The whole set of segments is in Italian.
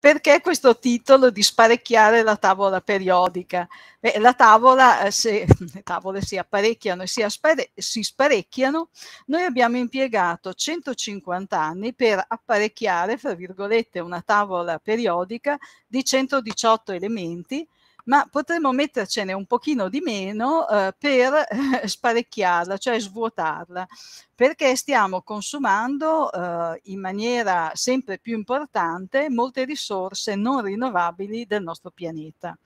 Perché questo titolo di sparecchiare la tavola periodica? Beh, la tavola, eh, se le tavole si apparecchiano e si, aspare, si sparecchiano, noi abbiamo impiegato 150 anni per apparecchiare, fra virgolette, una tavola periodica di 118 elementi, ma potremmo mettercene un pochino di meno eh, per sparecchiarla, cioè svuotarla, perché stiamo consumando eh, in maniera sempre più importante molte risorse non rinnovabili del nostro pianeta.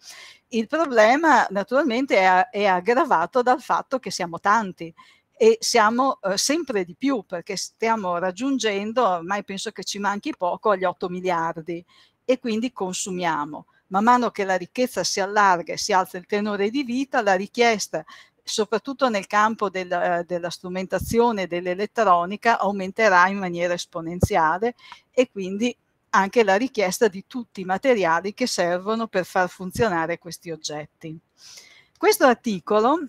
Il problema naturalmente è, è aggravato dal fatto che siamo tanti e siamo eh, sempre di più perché stiamo raggiungendo, ormai penso che ci manchi poco, gli 8 miliardi e quindi consumiamo man mano che la ricchezza si allarga e si alza il tenore di vita, la richiesta soprattutto nel campo della, eh, della strumentazione dell'elettronica aumenterà in maniera esponenziale e quindi anche la richiesta di tutti i materiali che servono per far funzionare questi oggetti. Questo articolo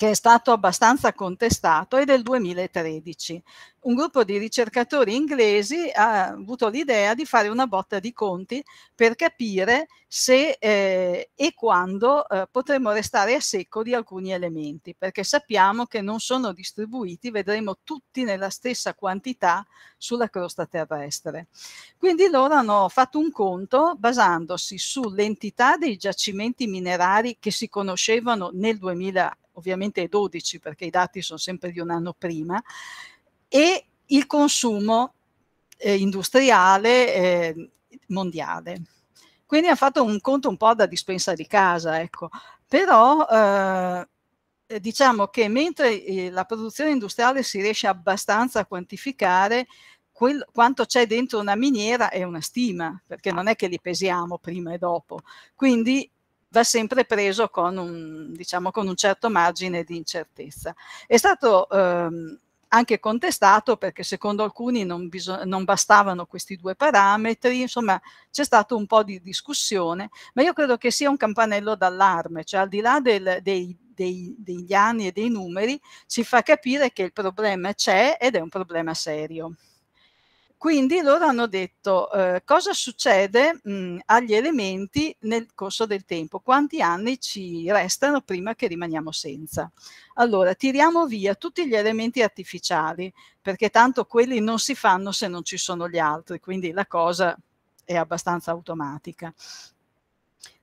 che è stato abbastanza contestato, è del 2013. Un gruppo di ricercatori inglesi ha avuto l'idea di fare una botta di conti per capire se eh, e quando eh, potremo restare a secco di alcuni elementi, perché sappiamo che non sono distribuiti, vedremo tutti nella stessa quantità sulla crosta terrestre. Quindi loro hanno fatto un conto basandosi sull'entità dei giacimenti minerari che si conoscevano nel 2013 ovviamente è 12 perché i dati sono sempre di un anno prima, e il consumo eh, industriale eh, mondiale. Quindi ha fatto un conto un po' da dispensa di casa, ecco. Però eh, diciamo che mentre eh, la produzione industriale si riesce abbastanza a quantificare, quel, quanto c'è dentro una miniera è una stima, perché non è che li pesiamo prima e dopo. Quindi va sempre preso con un, diciamo, con un certo margine di incertezza. È stato ehm, anche contestato perché secondo alcuni non, non, bastavano questi due parametri, insomma c'è stato un po' di discussione, ma io credo che sia un campanello d'allarme, cioè al di là del, dei, dei, degli anni e dei numeri ci fa capire che il problema c'è ed è un problema serio. Quindi loro hanno detto eh, cosa succede mh, mm, agli elementi nel corso del tempo, quanti anni ci restano prima che rimaniamo senza. Allora, tiriamo via tutti gli elementi artificiali, perché tanto quelli non si fanno se non ci sono gli altri, quindi la cosa è abbastanza automatica.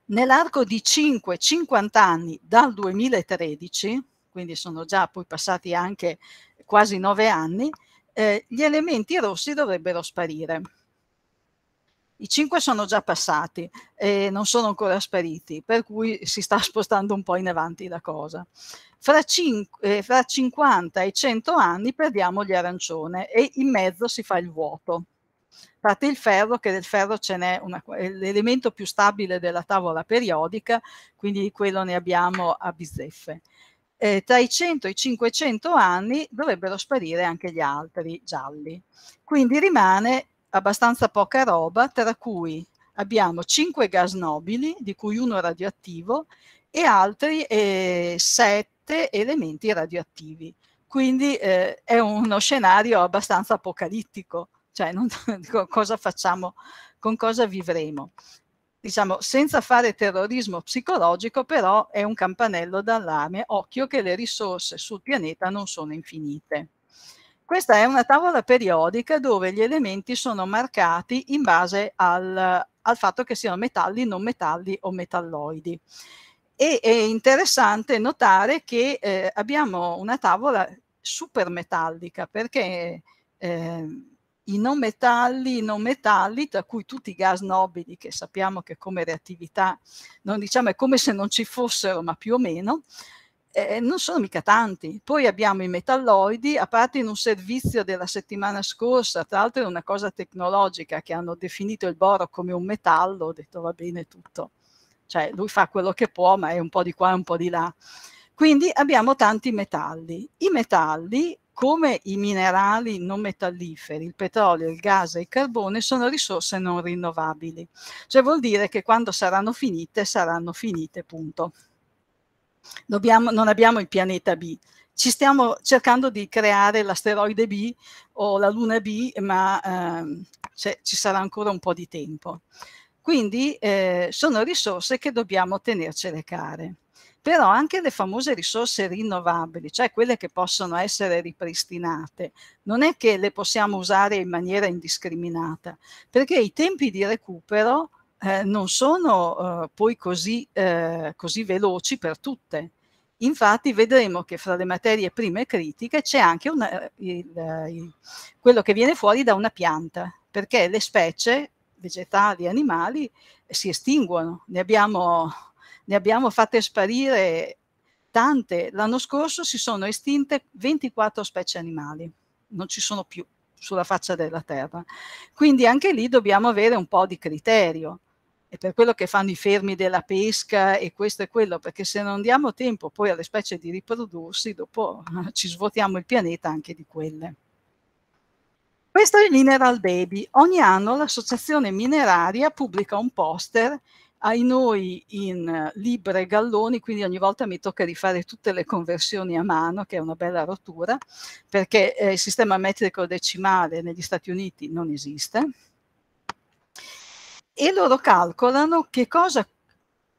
Nell'arco di 5-50 anni dal 2013, quindi sono già poi passati anche quasi 9 anni, eh, gli elementi rossi dovrebbero sparire. I cinque sono già passati e non sono ancora spariti, per cui si sta spostando un po' in avanti la cosa. Fra, eh, fra 50 e 100 anni perdiamo gli arancione e in mezzo si fa il vuoto. A parte il ferro, che del ferro ce n'è eh, l'elemento più stabile della tavola periodica, quindi di quello ne abbiamo a bizzeffe eh, tra i 100 e i 500 anni dovrebbero sparire anche gli altri gialli. Quindi rimane abbastanza poca roba, tra cui abbiamo 5 gas nobili, di cui uno radioattivo, e altri 7 eh, elementi radioattivi. Quindi eh, è uno scenario abbastanza apocalittico, cioè non, cosa facciamo, con cosa vivremo diciamo, senza fare terrorismo psicologico, però è un campanello d'allarme, occhio che le risorse sul pianeta non sono infinite. Questa è una tavola periodica dove gli elementi sono marcati in base al, al fatto che siano metalli, non metalli o metalloidi. E è interessante notare che eh, abbiamo una tavola supermetallica perché eh, i non metalli, i non metalli, tra cui tutti i gas nobili che sappiamo che come reattività, non diciamo è come se non ci fossero, ma più o meno, eh, non sono mica tanti. Poi abbiamo i metalloidi, a parte in un servizio della settimana scorsa, tra l'altro è una cosa tecnologica che hanno definito il boro come un metallo, ho detto va bene tutto. Cioè lui fa quello che può, ma è un po' di qua e un po' di là. Quindi abbiamo tanti metalli. I metalli come i minerali non metalliferi, il petrolio, il gas e il carbone sono risorse non rinnovabili. Cioè vuol dire che quando saranno finite, saranno finite, punto. Dobbiamo, non abbiamo il pianeta B. Ci stiamo cercando di creare l'asteroide B o la luna B, ma ehm, cioè, ci sarà ancora un po' di tempo. Quindi eh, sono risorse che dobbiamo tenercele care però anche le famose risorse rinnovabili, cioè quelle che possono essere ripristinate, non è che le possiamo usare in maniera indiscriminata, perché i tempi di recupero eh, non sono eh, poi così, eh, così veloci per tutte. Infatti vedremo che fra le materie prime critiche c'è anche una, eh, il, eh, il, quello che viene fuori da una pianta, perché le specie vegetali e animali si estinguono. Ne abbiamo ne abbiamo fatte sparire tante. L'anno scorso si sono estinte 24 specie animali, non ci sono più sulla faccia della terra. Quindi anche lì dobbiamo avere un po' di criterio. E per quello che fanno i fermi della pesca e questo e quello, perché se non diamo tempo poi alle specie di riprodursi, dopo eh, ci svuotiamo il pianeta anche di quelle. Questo è il Mineral Baby. Ogni anno l'associazione mineraria pubblica un poster ai noi in eh, libre galloni, quindi ogni volta mi tocca rifare tutte le conversioni a mano, che è una bella rottura, perché eh, il sistema metrico decimale negli Stati Uniti non esiste. E loro calcolano che cosa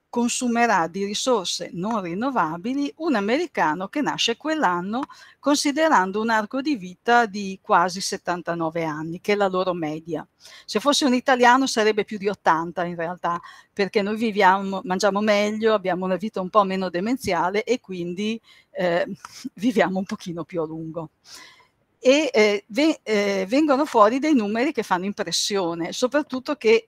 consumerà di risorse non rinnovabili un americano che nasce quell'anno considerando un arco di vita di quasi 79 anni, che è la loro media. Se fosse un italiano sarebbe più di 80 in realtà, perché noi viviamo, mangiamo meglio, abbiamo una vita un po' meno demenziale e quindi eh, viviamo un pochino più a lungo e eh, eh, vengono fuori dei numeri che fanno impressione, soprattutto che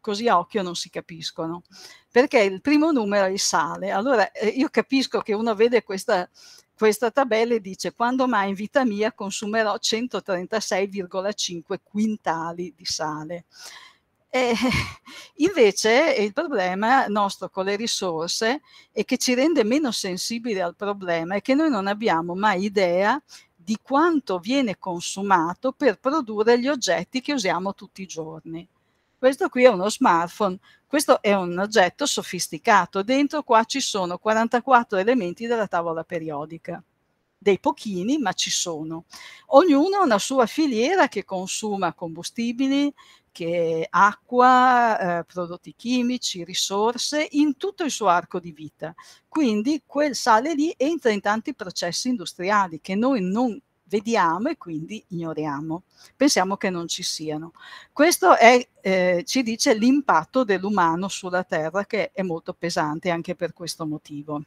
così a occhio non si capiscono, perché il primo numero è il sale. Allora eh, io capisco che uno vede questa, questa tabella e dice quando mai in vita mia consumerò 136,5 quintali di sale. Eh, invece il problema nostro con le risorse e che ci rende meno sensibili al problema è che noi non abbiamo mai idea di quanto viene consumato per produrre gli oggetti che usiamo tutti i giorni. Questo qui è uno smartphone, questo è un oggetto sofisticato. Dentro qua ci sono 44 elementi della tavola periodica dei pochini, ma ci sono. Ognuno ha una sua filiera che consuma combustibili, che acqua, eh, prodotti chimici, risorse, in tutto il suo arco di vita. Quindi quel sale lì entra in tanti processi industriali che noi non vediamo e quindi ignoriamo, pensiamo che non ci siano. Questo è, eh, ci dice l'impatto dell'umano sulla Terra che è molto pesante anche per questo motivo.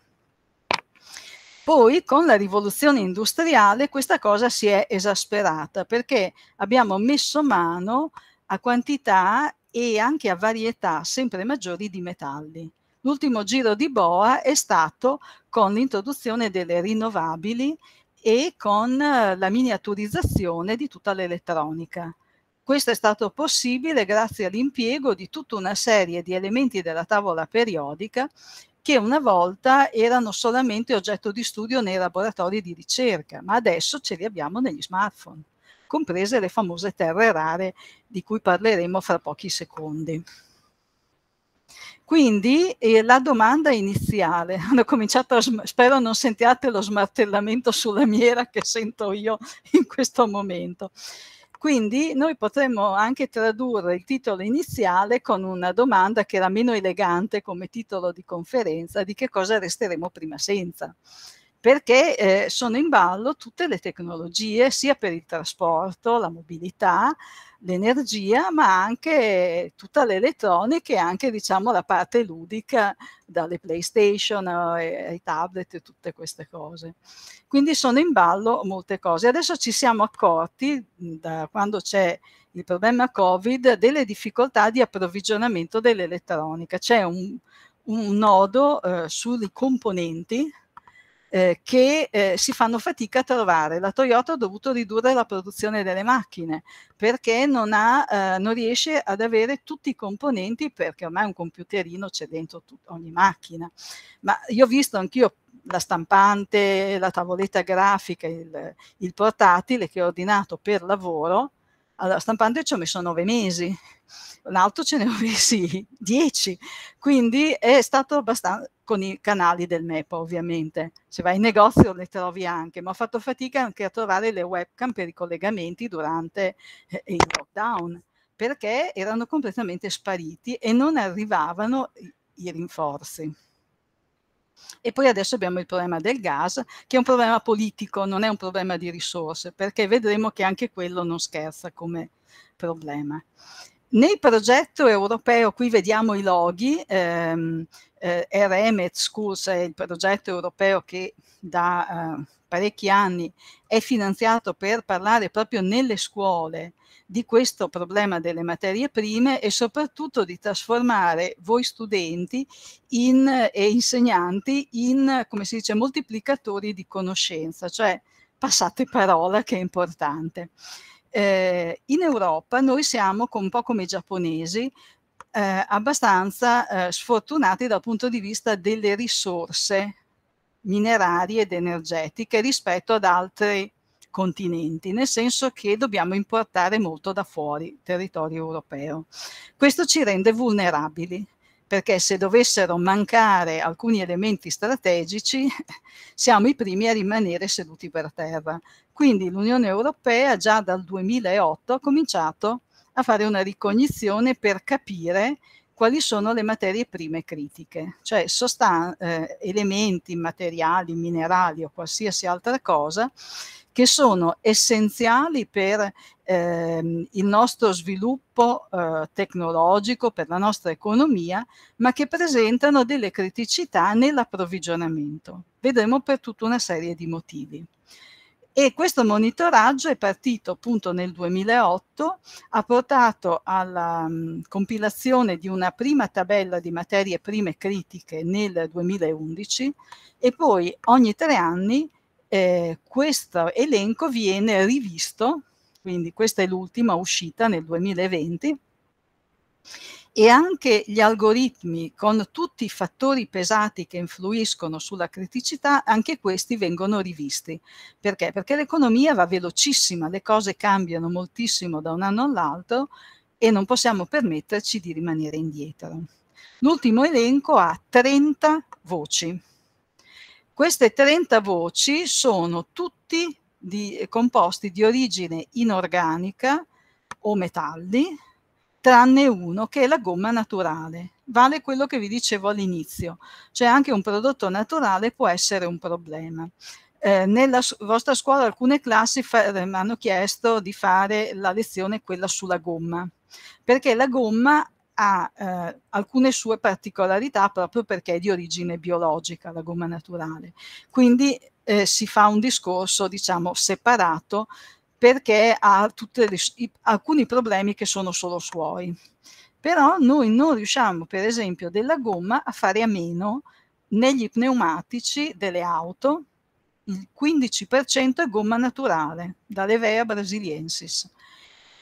Poi con la rivoluzione industriale questa cosa si è esasperata perché abbiamo messo mano a quantità e anche a varietà sempre maggiori di metalli. L'ultimo giro di boa è stato con l'introduzione delle rinnovabili e con eh, la miniaturizzazione di tutta l'elettronica. Questo è stato possibile grazie all'impiego di tutta una serie di elementi della tavola periodica che una volta erano solamente oggetto di studio nei laboratori di ricerca, ma adesso ce li abbiamo negli smartphone, comprese le famose terre rare di cui parleremo fra pochi secondi. Quindi eh, la domanda iniziale, hanno cominciato a spero non sentiate lo smartellamento sulla miera che sento io in questo momento. Quindi noi potremmo anche tradurre il titolo iniziale con una domanda che era meno elegante come titolo di conferenza, di che cosa resteremo prima senza perché eh, sono in ballo tutte le tecnologie, sia per il trasporto, la mobilità, l'energia, ma anche tutta l'elettronica e anche diciamo, la parte ludica, dalle PlayStation eh, ai tablet e tutte queste cose. Quindi sono in ballo molte cose. Adesso ci siamo accorti, da quando c'è il problema Covid, delle difficoltà di approvvigionamento dell'elettronica. C'è un, un nodo eh, sui componenti eh, che eh, si fanno fatica a trovare. La Toyota ha dovuto ridurre la produzione delle macchine perché non, ha, eh, non riesce ad avere tutti i componenti perché ormai un computerino c'è dentro tut- ogni macchina. Ma io ho visto anch'io la stampante, la tavoletta grafica, il, il portatile che ho ordinato per lavoro, alla stampante ci ho messo nove mesi, l'altro ce ne ho messi dieci, quindi è stato abbastanza, con i canali del MEPA ovviamente. Se vai in negozio le trovi anche, ma ho fatto fatica anche a trovare le webcam per i collegamenti durante eh, il lockdown, perché erano completamente spariti e non arrivavano i, i rinforzi. E poi adesso abbiamo il problema del gas, che è un problema politico, non è un problema di risorse, perché vedremo che anche quello non scherza come problema. Nel progetto europeo, qui vediamo i loghi, ehm, eh, RMET Schools è il progetto europeo che da eh, parecchi anni è finanziato per parlare proprio nelle scuole di questo problema delle materie prime e soprattutto di trasformare voi studenti in, e insegnanti in, come si dice, moltiplicatori di conoscenza, cioè passate parola che è importante eh, in Europa noi siamo un po' come i giapponesi, eh, abbastanza eh, sfortunati dal punto di vista delle risorse minerarie ed energetiche rispetto ad altri continenti, nel senso che dobbiamo importare molto da fuori territorio europeo. Questo ci rende vulnerabili perché se dovessero mancare alcuni elementi strategici siamo i primi a rimanere seduti per terra. Quindi l'Unione Europea già dal 2008 ha cominciato a fare una ricognizione per capire quali sono le materie prime critiche, cioè sostan- eh, elementi, materiali, minerali o qualsiasi altra cosa che sono essenziali per ehm, il nostro sviluppo eh, tecnologico, per la nostra economia, ma che presentano delle criticità nell'approvvigionamento. Vedremo per tutta una serie di motivi. E questo monitoraggio è partito appunto nel 2008, ha portato alla mh, mm, compilazione di una prima tabella di materie prime critiche nel 2011 e poi ogni tre anni eh, questo elenco viene rivisto, quindi questa è l'ultima uscita nel 2020 e anche gli algoritmi con tutti i fattori pesati che influiscono sulla criticità, anche questi vengono rivisti. Perché? Perché l'economia va velocissima, le cose cambiano moltissimo da un anno all'altro e non possiamo permetterci di rimanere indietro. L'ultimo elenco ha 30 voci. Queste 30 voci sono tutti di, composti di origine inorganica o metalli, tranne uno che è la gomma naturale. Vale quello che vi dicevo all'inizio, cioè anche un prodotto naturale può essere un problema. Eh, nella vostra scuola alcune classi mi ehm, hanno chiesto di fare la lezione quella sulla gomma, perché la gomma ha eh, alcune sue particolarità proprio perché è di origine biologica, la gomma naturale. Quindi eh, si fa un discorso, diciamo, separato perché ha le, alcuni problemi che sono solo suoi. Però noi non riusciamo, per esempio, della gomma a fare a meno negli pneumatici delle auto, il 15% è gomma naturale, dall'Evea brasiliensis,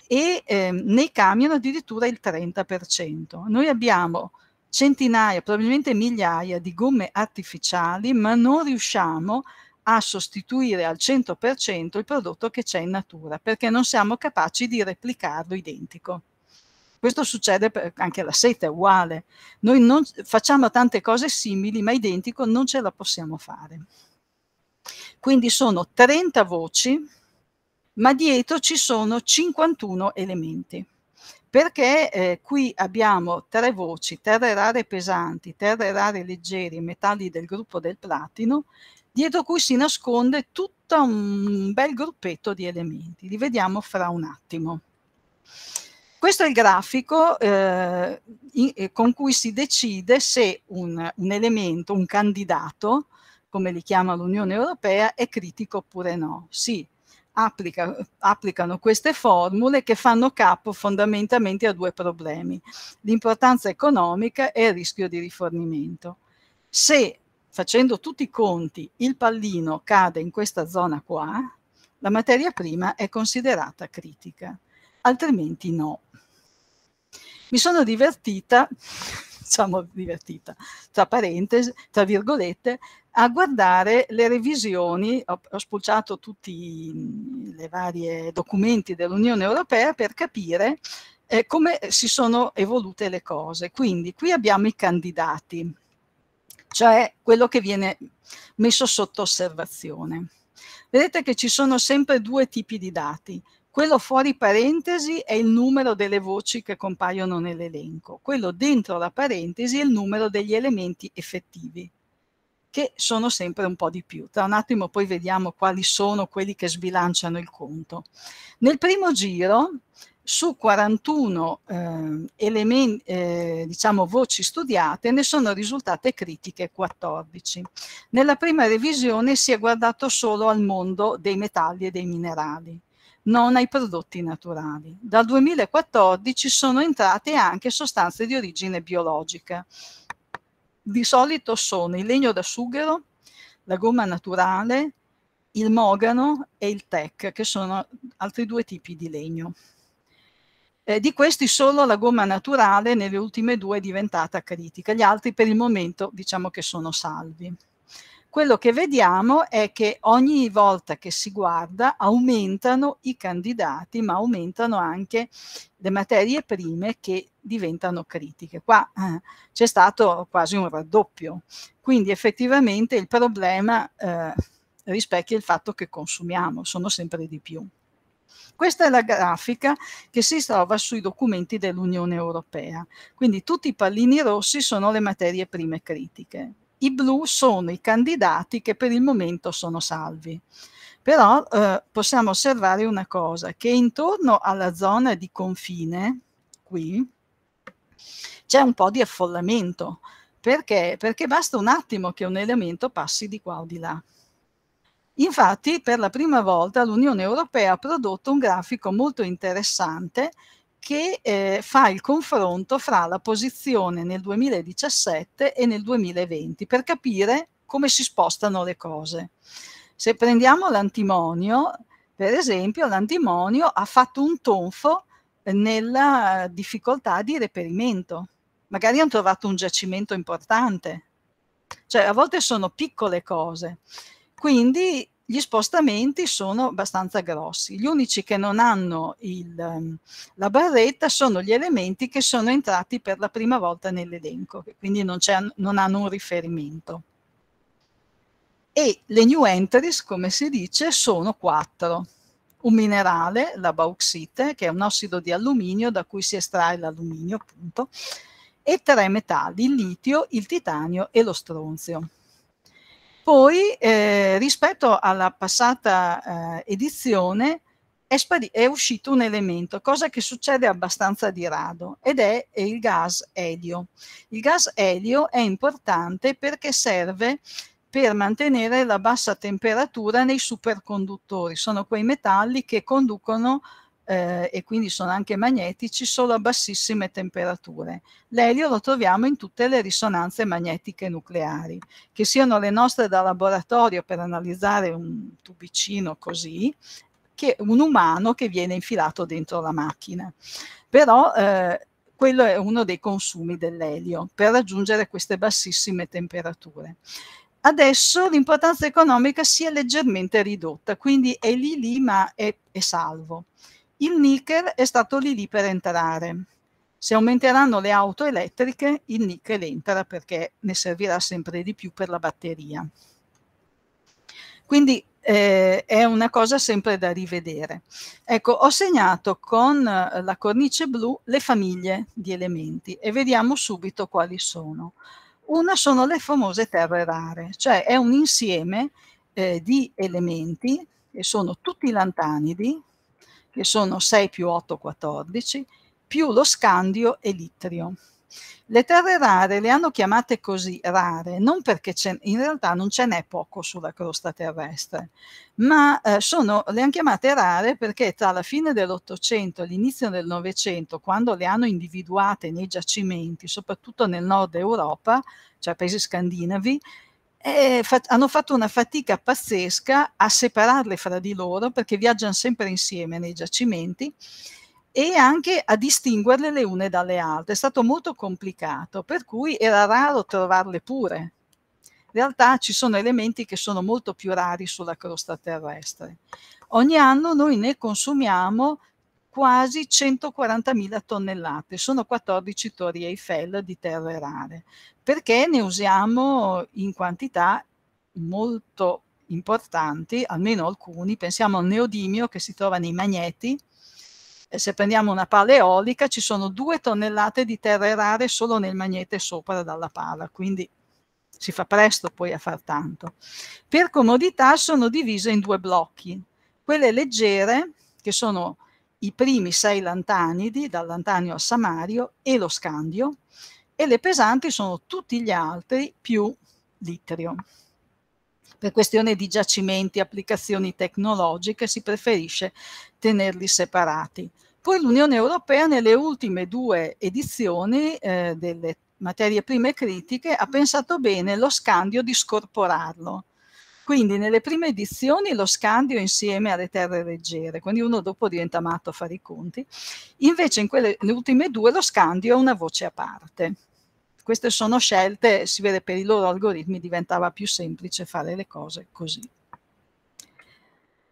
e eh, nei camion addirittura il 30%. Noi abbiamo centinaia, probabilmente migliaia di gomme artificiali, ma non riusciamo a a sostituire al 100% il prodotto che c'è in natura, perché non siamo capaci di replicarlo identico. Questo succede anche alla seta, è uguale. Noi non, facciamo tante cose simili, ma identico non ce la possiamo fare. Quindi sono 30 voci, ma dietro ci sono 51 elementi. Perché eh, qui abbiamo tre voci, terre rare pesanti, terre rare leggeri metalli del gruppo del platino, dietro cui si nasconde tutto un bel gruppetto di elementi. Li vediamo fra un attimo. Questo è il grafico eh, in, eh, con cui si decide se un, un elemento, un candidato, come li chiama l'Unione Europea, è critico oppure no. Si applica, applicano queste formule che fanno capo fondamentalmente a due problemi, l'importanza economica e il rischio di rifornimento. Se facendo tutti i conti, il pallino cade in questa zona qua, la materia prima è considerata critica, altrimenti no. Mi sono divertita, diciamo divertita, tra parentesi, tra virgolette, a guardare le revisioni, ho, ho spulciato tutti i vari documenti dell'Unione Europea per capire eh, come si sono evolute le cose. Quindi qui abbiamo i candidati, cioè quello che viene messo sotto osservazione. Vedete che ci sono sempre due tipi di dati. Quello fuori parentesi è il numero delle voci che compaiono nell'elenco, quello dentro la parentesi è il numero degli elementi effettivi, che sono sempre un po' di più. Tra un attimo poi vediamo quali sono quelli che sbilanciano il conto. Nel primo giro su 41 eh, element, eh, diciamo, voci studiate ne sono risultate critiche 14. Nella prima revisione si è guardato solo al mondo dei metalli e dei minerali, non ai prodotti naturali. Dal 2014 sono entrate anche sostanze di origine biologica. Di solito sono il legno da sughero, la gomma naturale, il mogano e il tec, che sono altri due tipi di legno. Eh, di questi solo la gomma naturale nelle ultime due è diventata critica, gli altri per il momento diciamo che sono salvi. Quello che vediamo è che ogni volta che si guarda aumentano i candidati, ma aumentano anche le materie prime che diventano critiche. Qua eh, c'è stato quasi un raddoppio, quindi effettivamente il problema eh, rispecchia il fatto che consumiamo, sono sempre di più. Questa è la grafica che si trova sui documenti dell'Unione Europea. Quindi tutti i pallini rossi sono le materie prime critiche. I blu sono i candidati che per il momento sono salvi. Però eh, possiamo osservare una cosa, che intorno alla zona di confine, qui, c'è un po' di affollamento. Perché? Perché basta un attimo che un elemento passi di qua o di là. Infatti, per la prima volta l'Unione Europea ha prodotto un grafico molto interessante che eh, fa il confronto fra la posizione nel 2017 e nel 2020 per capire come si spostano le cose. Se prendiamo l'antimonio, per esempio, l'antimonio ha fatto un tonfo nella difficoltà di reperimento. Magari hanno trovato un giacimento importante. Cioè, a volte sono piccole cose. Quindi gli spostamenti sono abbastanza grossi. Gli unici che non hanno il, ehm, la barretta sono gli elementi che sono entrati per la prima volta nell'elenco, quindi non, non hanno un riferimento. E le new entries, come si dice, sono quattro. Un minerale, la bauxite, che è un ossido di alluminio da cui si estrae l'alluminio, appunto, e tre metalli, il litio, il titanio e lo stronzio. Poi eh, rispetto alla passata eh, edizione è, è, uscito un elemento, cosa che succede abbastanza di rado, ed è il gas elio. Il gas elio è importante perché serve per mantenere la bassa temperatura nei superconduttori, sono quei metalli che conducono eh, e quindi sono anche magnetici solo a bassissime temperature. L'elio lo troviamo in tutte le risonanze magnetiche nucleari, che siano le nostre da laboratorio per analizzare un tubicino così, che un umano che viene infilato dentro la macchina. Però eh, quello è uno dei consumi dell'elio per raggiungere queste bassissime temperature. Adesso l'importanza economica si è leggermente ridotta, quindi è lì lì ma è, è salvo il nickel è stato lì lì per entrare. Se aumenteranno le auto elettriche, il nickel entra perché ne servirà sempre di più per la batteria. Quindi eh, è una cosa sempre da rivedere. Ecco, ho segnato con eh, la cornice blu le famiglie di elementi e vediamo subito quali sono. Una sono le famose terre rare, cioè è un insieme eh, di elementi e sono tutti lantanidi, che sono 6 più 8, 14, più lo scandio e l'itrio. Le terre rare le hanno chiamate così rare, non perché in realtà non ce n'è poco sulla crosta terrestre, ma eh, sono, le hanno chiamate rare perché tra la fine dell'Ottocento e l'inizio del Novecento, quando le hanno individuate nei giacimenti, soprattutto nel nord Europa, cioè paesi scandinavi, eh, eh, fat hanno fatto una fatica pazzesca a separarle fra di loro perché viaggiano sempre insieme nei giacimenti e anche a distinguerle le une dalle altre. È stato molto complicato, per cui era raro trovarle pure. In realtà ci sono elementi che sono molto più rari sulla crosta terrestre. Ogni anno noi ne consumiamo quasi 140.000 tonnellate, sono 14 torri Eiffel di terre rare, perché ne usiamo in quantità molto importanti, almeno alcuni, pensiamo al neodimio che si trova nei magneti, eh, se prendiamo una pala eolica ci sono due tonnellate di terre rare solo nel magnete sopra dalla pala, quindi si fa presto poi a far tanto. Per comodità sono divise in due blocchi, quelle leggere che sono i primi sei lantanidi, dal lantanio al samario e lo scandio, e le pesanti sono tutti gli altri più l'itrio. Per questione di giacimenti applicazioni tecnologiche si preferisce tenerli separati. Poi l'Unione Europea nelle ultime due edizioni eh, delle materie prime critiche ha pensato bene lo scandio di scorporarlo quindi nelle prime edizioni lo scandio insieme alle terre leggere, quindi uno dopo diventa matto a fare i conti, invece in quelle, le ultime due lo scandio è una voce a parte. Queste sono scelte, si vede per i loro algoritmi diventava più semplice fare le cose così.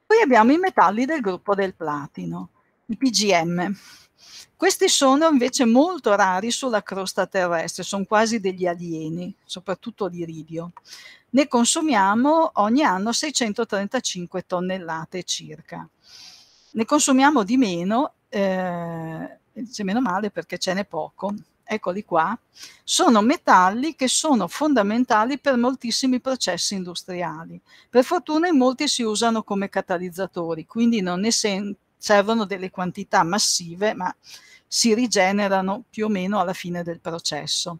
Poi abbiamo i metalli del gruppo del platino, i PGM, questi sono invece molto rari sulla crosta terrestre, sono quasi degli alieni, soprattutto l'iridio. Ne consumiamo ogni anno 635 tonnellate circa. Ne consumiamo di meno, eh, c'è meno male perché ce n'è poco, eccoli qua, sono metalli che sono fondamentali per moltissimi processi industriali. Per fortuna in molti si usano come catalizzatori, quindi non ne sentono servono delle quantità massive, ma si rigenerano più o meno alla fine del processo.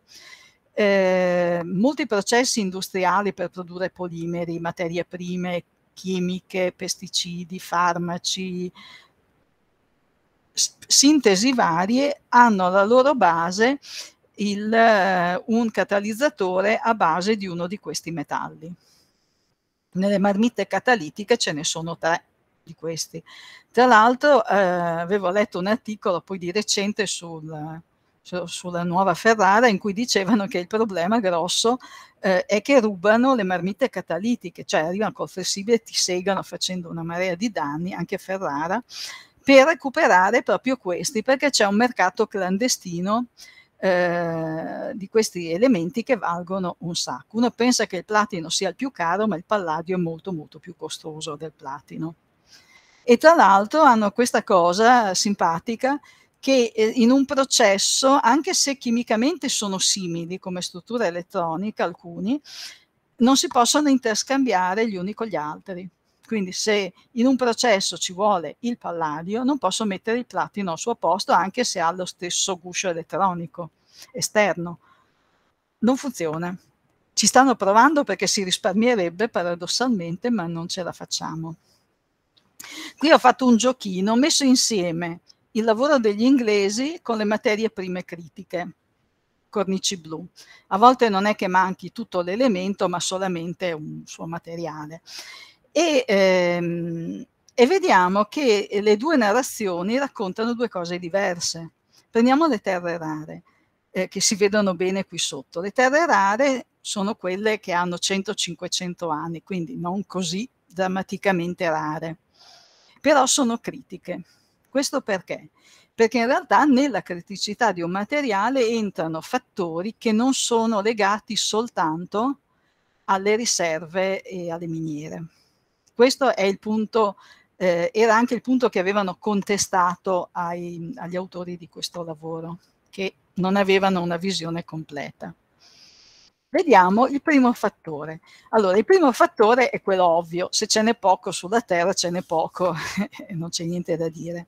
Eh, molti processi industriali per produrre polimeri, materie prime, chimiche, pesticidi, farmaci, sintesi varie hanno alla loro base il, eh, un catalizzatore a base di uno di questi metalli. Nelle marmitte catalitiche ce ne sono tre di questi. Tra l'altro eh, avevo letto un articolo poi di recente sul, su, sulla nuova Ferrara in cui dicevano che il problema grosso eh, è che rubano le marmite catalitiche, cioè arrivano col flessibile e ti seguono facendo una marea di danni, anche Ferrara, per recuperare proprio questi, perché c'è un mercato clandestino eh, di questi elementi che valgono un sacco. Uno pensa che il platino sia il più caro, ma il palladio è molto molto più costoso del platino e tra l'altro hanno questa cosa simpatica che eh, in un processo, anche se chimicamente sono simili come struttura elettronica alcuni, non si possono interscambiare gli uni con gli altri. Quindi se in un processo ci vuole il palladio, non posso mettere il platino al suo posto anche se ha lo stesso guscio elettronico esterno. Non funziona. Ci stanno provando perché si risparmierebbe paradossalmente, ma non ce la facciamo. Qui ho fatto un giochino, ho messo insieme il lavoro degli inglesi con le materie prime critiche, cornici blu. A volte non è che manchi tutto l'elemento, ma solamente un suo materiale. E, ehm, e vediamo che le due narrazioni raccontano due cose diverse. Prendiamo le terre rare, eh, che si vedono bene qui sotto. Le terre rare sono quelle che hanno 100-500 anni, quindi non così drammaticamente rare però sono critiche. Questo perché? Perché in realtà nella criticità di un materiale entrano fattori che non sono legati soltanto alle riserve e alle miniere. Questo è il punto, eh, era anche il punto che avevano contestato ai, agli autori di questo lavoro, che non avevano una visione completa. Vediamo il primo fattore. Allora, il primo fattore è quello ovvio, se ce n'è poco sulla Terra ce n'è poco, non c'è niente da dire.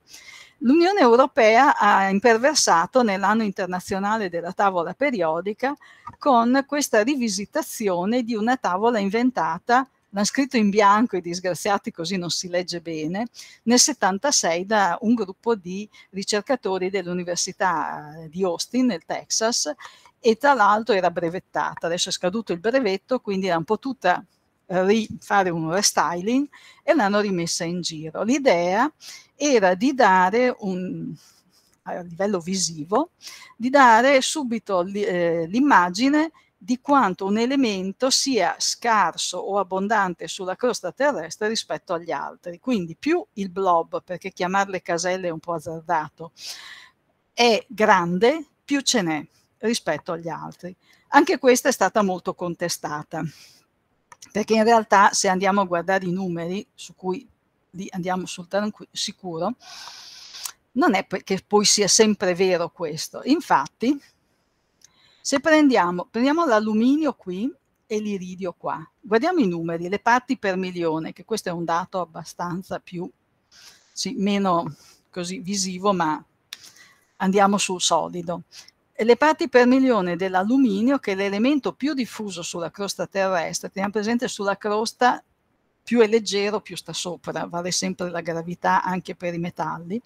L'Unione Europea ha imperversato nell'anno internazionale della tavola periodica con questa rivisitazione di una tavola inventata l'hanno scritto in bianco i disgraziati così non si legge bene, nel 76 da un gruppo di ricercatori dell'Università di Austin nel Texas e tra l'altro era brevettata, adesso è scaduto il brevetto, quindi l'hanno potuta eh, fare un restyling e l'hanno rimessa in giro. L'idea era di dare un, a livello visivo, di dare subito eh, l'immagine di quanto un elemento sia scarso o abbondante sulla crosta terrestre rispetto agli altri. Quindi più il blob, perché chiamarle caselle è un po' azzardato, è grande, più ce n'è rispetto agli altri. Anche questa è stata molto contestata, perché in realtà se andiamo a guardare i numeri, su cui andiamo sul sicuro, non è che poi sia sempre vero questo. Infatti, se prendiamo, prendiamo l'alluminio qui e l'iridio qua, guardiamo i numeri, le parti per milione, che questo è un dato abbastanza più, sì, meno così visivo, ma andiamo sul solido le parti per milione dell'alluminio, che è l'elemento più diffuso sulla crosta terrestre, teniamo presente sulla crosta più è leggero più sta sopra, vale sempre la gravità anche per i metalli,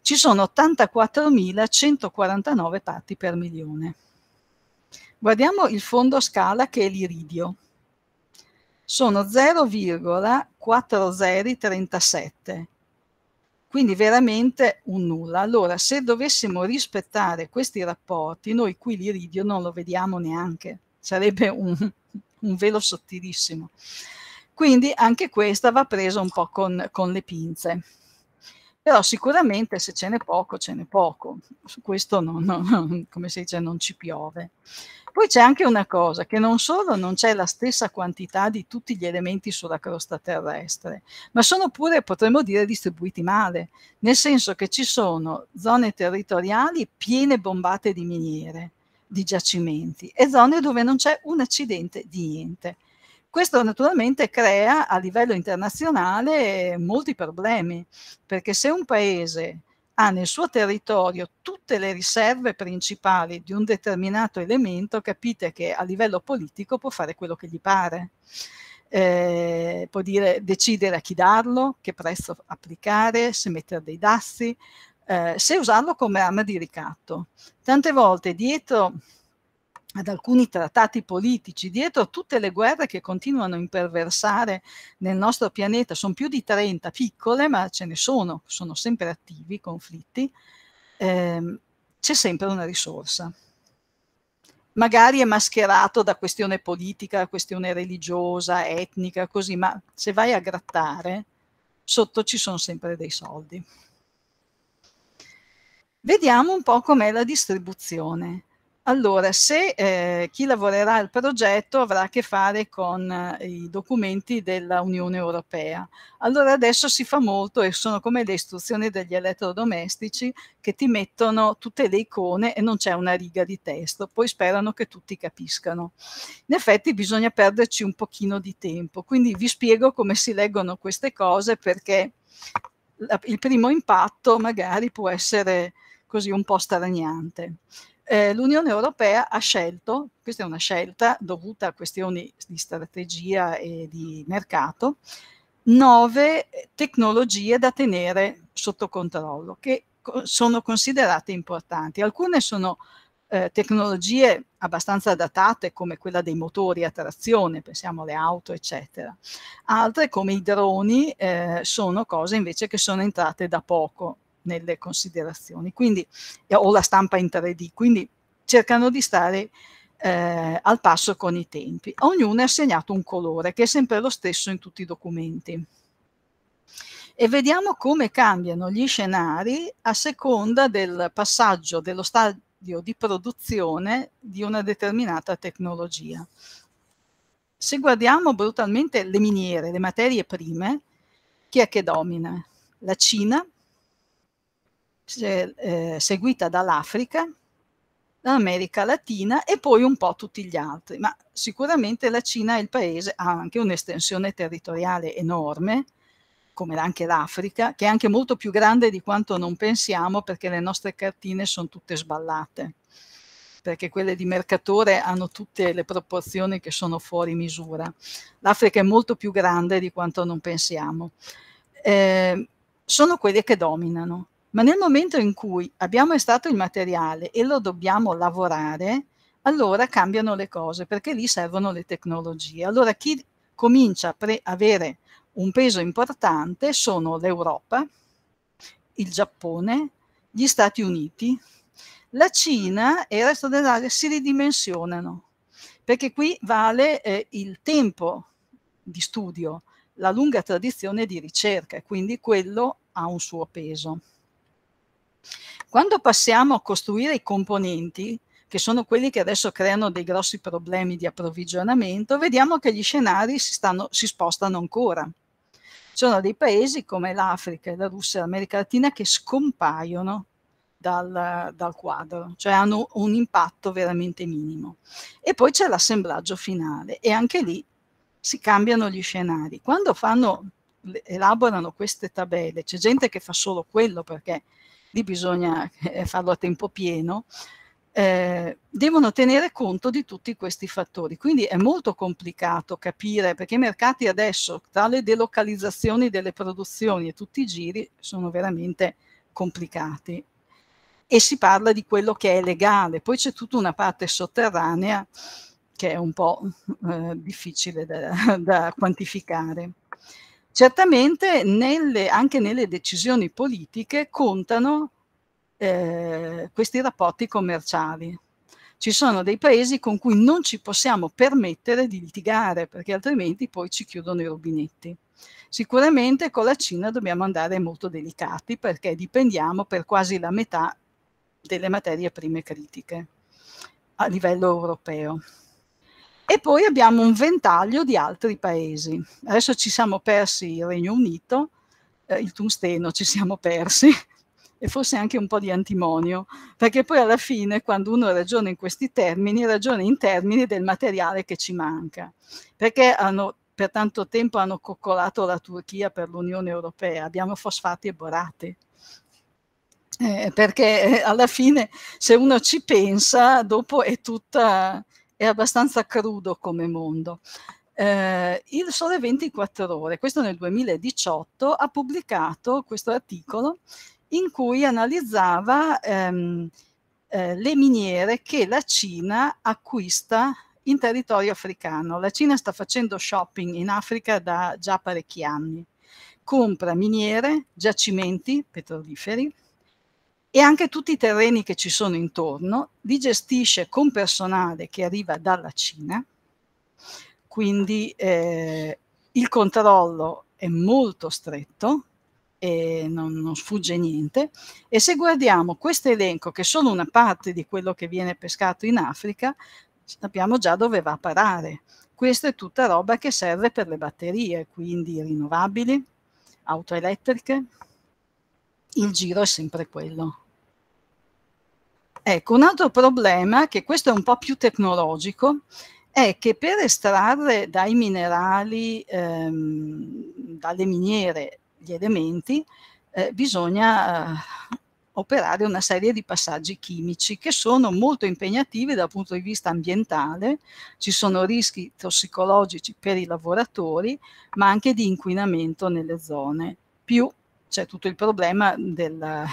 ci sono 84.149 parti per milione. Guardiamo il fondo a scala che è l'iridio. Sono 0,4037 quindi veramente un nulla. Allora, se dovessimo rispettare questi rapporti, noi qui l'iridio non lo vediamo neanche, sarebbe un, un velo sottilissimo. Quindi anche questa va presa un po' con, con le pinze però sicuramente se ce n'è poco, ce n'è poco, su questo non, non, come si dice non ci piove. Poi c'è anche una cosa, che non solo non c'è la stessa quantità di tutti gli elementi sulla crosta terrestre, ma sono pure, potremmo dire, distribuiti male, nel senso che ci sono zone territoriali piene bombate di miniere, di giacimenti, e zone dove non c'è un accidente di niente. Questo naturalmente crea a livello internazionale molti problemi, perché se un paese ha nel suo territorio tutte le riserve principali di un determinato elemento, capite che a livello politico può fare quello che gli pare. Eh, può dire, decidere a chi darlo, che prezzo applicare, se mettere dei dazi, eh, se usarlo come arma di ricatto. Tante volte dietro ad alcuni trattati politici, dietro a tutte le guerre che continuano a imperversare nel nostro pianeta, sono più di 30 piccole, ma ce ne sono, sono sempre attivi i conflitti, ehm, c'è sempre una risorsa. Magari è mascherato da questione politica, questione religiosa, etnica, così, ma se vai a grattare, sotto ci sono sempre dei soldi. Vediamo un po' com'è la distribuzione. Allora, se eh, chi lavorerà al progetto avrà a che fare con eh, i documenti dell'Unione Europea. Allora adesso si fa molto e sono come le istruzioni degli elettrodomestici che ti mettono tutte le icone e non c'è una riga di testo, poi sperano che tutti capiscano. In effetti bisogna perderci un pochino di tempo, quindi vi spiego come si leggono queste cose perché il primo impatto magari può essere così un po' straniante eh, l'Unione Europea ha scelto, questa è una scelta dovuta a questioni di strategia e di mercato, nove tecnologie da tenere sotto controllo che co sono considerate importanti. Alcune sono eh, tecnologie abbastanza datate come quella dei motori a trazione, pensiamo alle auto eccetera. Altre come i droni eh, sono cose invece che sono entrate da poco, nelle considerazioni quindi, eh, o la stampa in 3D, quindi cercano di stare eh, al passo con i tempi. A ognuno è assegnato un colore che è sempre lo stesso in tutti i documenti. E vediamo come cambiano gli scenari a seconda del passaggio dello stadio di produzione di una determinata tecnologia. Se guardiamo brutalmente le miniere, le materie prime, chi è che domina? La Cina se, eh, seguita dall'Africa, dall'America Latina e poi un po' tutti gli altri. Ma sicuramente la Cina è il paese, ha anche un'estensione territoriale enorme, come anche l'Africa, che è anche molto più grande di quanto non pensiamo perché le nostre cartine sono tutte sballate, perché quelle di Mercatore hanno tutte le proporzioni che sono fuori misura. L'Africa è molto più grande di quanto non pensiamo. Eh, sono quelle che dominano ma nel momento in cui abbiamo estratto il materiale e lo dobbiamo lavorare, allora cambiano le cose perché lì servono le tecnologie. Allora chi comincia a pre- avere un peso importante sono l'Europa, il Giappone, gli Stati Uniti, la Cina e il resto dell'area si ridimensionano perché qui vale eh, il tempo di studio, la lunga tradizione di ricerca e quindi quello ha un suo peso. Quando passiamo a costruire i componenti, che sono quelli che adesso creano dei grossi problemi di approvvigionamento, vediamo che gli scenari si, stanno, si spostano ancora. Ci sono dei paesi come l'Africa, la Russia, e l'America Latina che scompaiono dal, dal, quadro, cioè hanno un impatto veramente minimo. E poi c'è l'assemblaggio finale e anche lì si cambiano gli scenari. Quando fanno, elaborano queste tabelle, c'è gente che fa solo quello perché lì bisogna eh, farlo a tempo pieno, eh, devono tenere conto di tutti questi fattori. Quindi è molto complicato capire perché i mercati adesso, tra le delocalizzazioni delle produzioni e tutti i giri, sono veramente complicati. E si parla di quello che è legale, poi c'è tutta una parte sotterranea che è un po' eh, difficile da, da quantificare. Certamente nelle, anche nelle decisioni politiche contano eh, questi rapporti commerciali. Ci sono dei paesi con cui non ci possiamo permettere di litigare perché altrimenti poi ci chiudono i rubinetti. Sicuramente con la Cina dobbiamo andare molto delicati perché dipendiamo per quasi la metà delle materie prime critiche a livello europeo. E poi abbiamo un ventaglio di altri paesi. Adesso ci siamo persi il Regno Unito, eh, il tungsteno ci siamo persi e forse anche un po' di antimonio, perché poi alla fine quando uno ragiona in questi termini, ragiona in termini del materiale che ci manca, perché hanno, per tanto tempo hanno coccolato la Turchia per l'Unione Europea, abbiamo fosfati e borati. Eh, perché eh, alla fine se uno ci pensa dopo è tutta è abbastanza crudo come mondo. Eh, il Sole 24 Ore, questo nel 2018, ha pubblicato questo articolo in cui analizzava ehm, eh, le miniere che la Cina acquista in territorio africano. La Cina sta facendo shopping in Africa da già parecchi anni. Compra miniere, giacimenti petroliferi, e anche tutti i terreni che ci sono intorno, li gestisce con personale che arriva dalla Cina, quindi eh, il controllo è molto stretto e non, non, sfugge niente. E se guardiamo questo elenco, che è solo una parte di quello che viene pescato in Africa, sappiamo già dove va a parare. Questa è tutta roba che serve per le batterie, quindi rinnovabili, auto elettriche, il giro è sempre quello. Ecco, un altro problema, che questo è un po' più tecnologico, è che per estrarre dai minerali, ehm, dalle miniere, gli elementi, eh, bisogna eh, operare una serie di passaggi chimici che sono molto impegnativi dal punto di vista ambientale, ci sono rischi tossicologici per i lavoratori, ma anche di inquinamento nelle zone. Più c'è tutto il problema della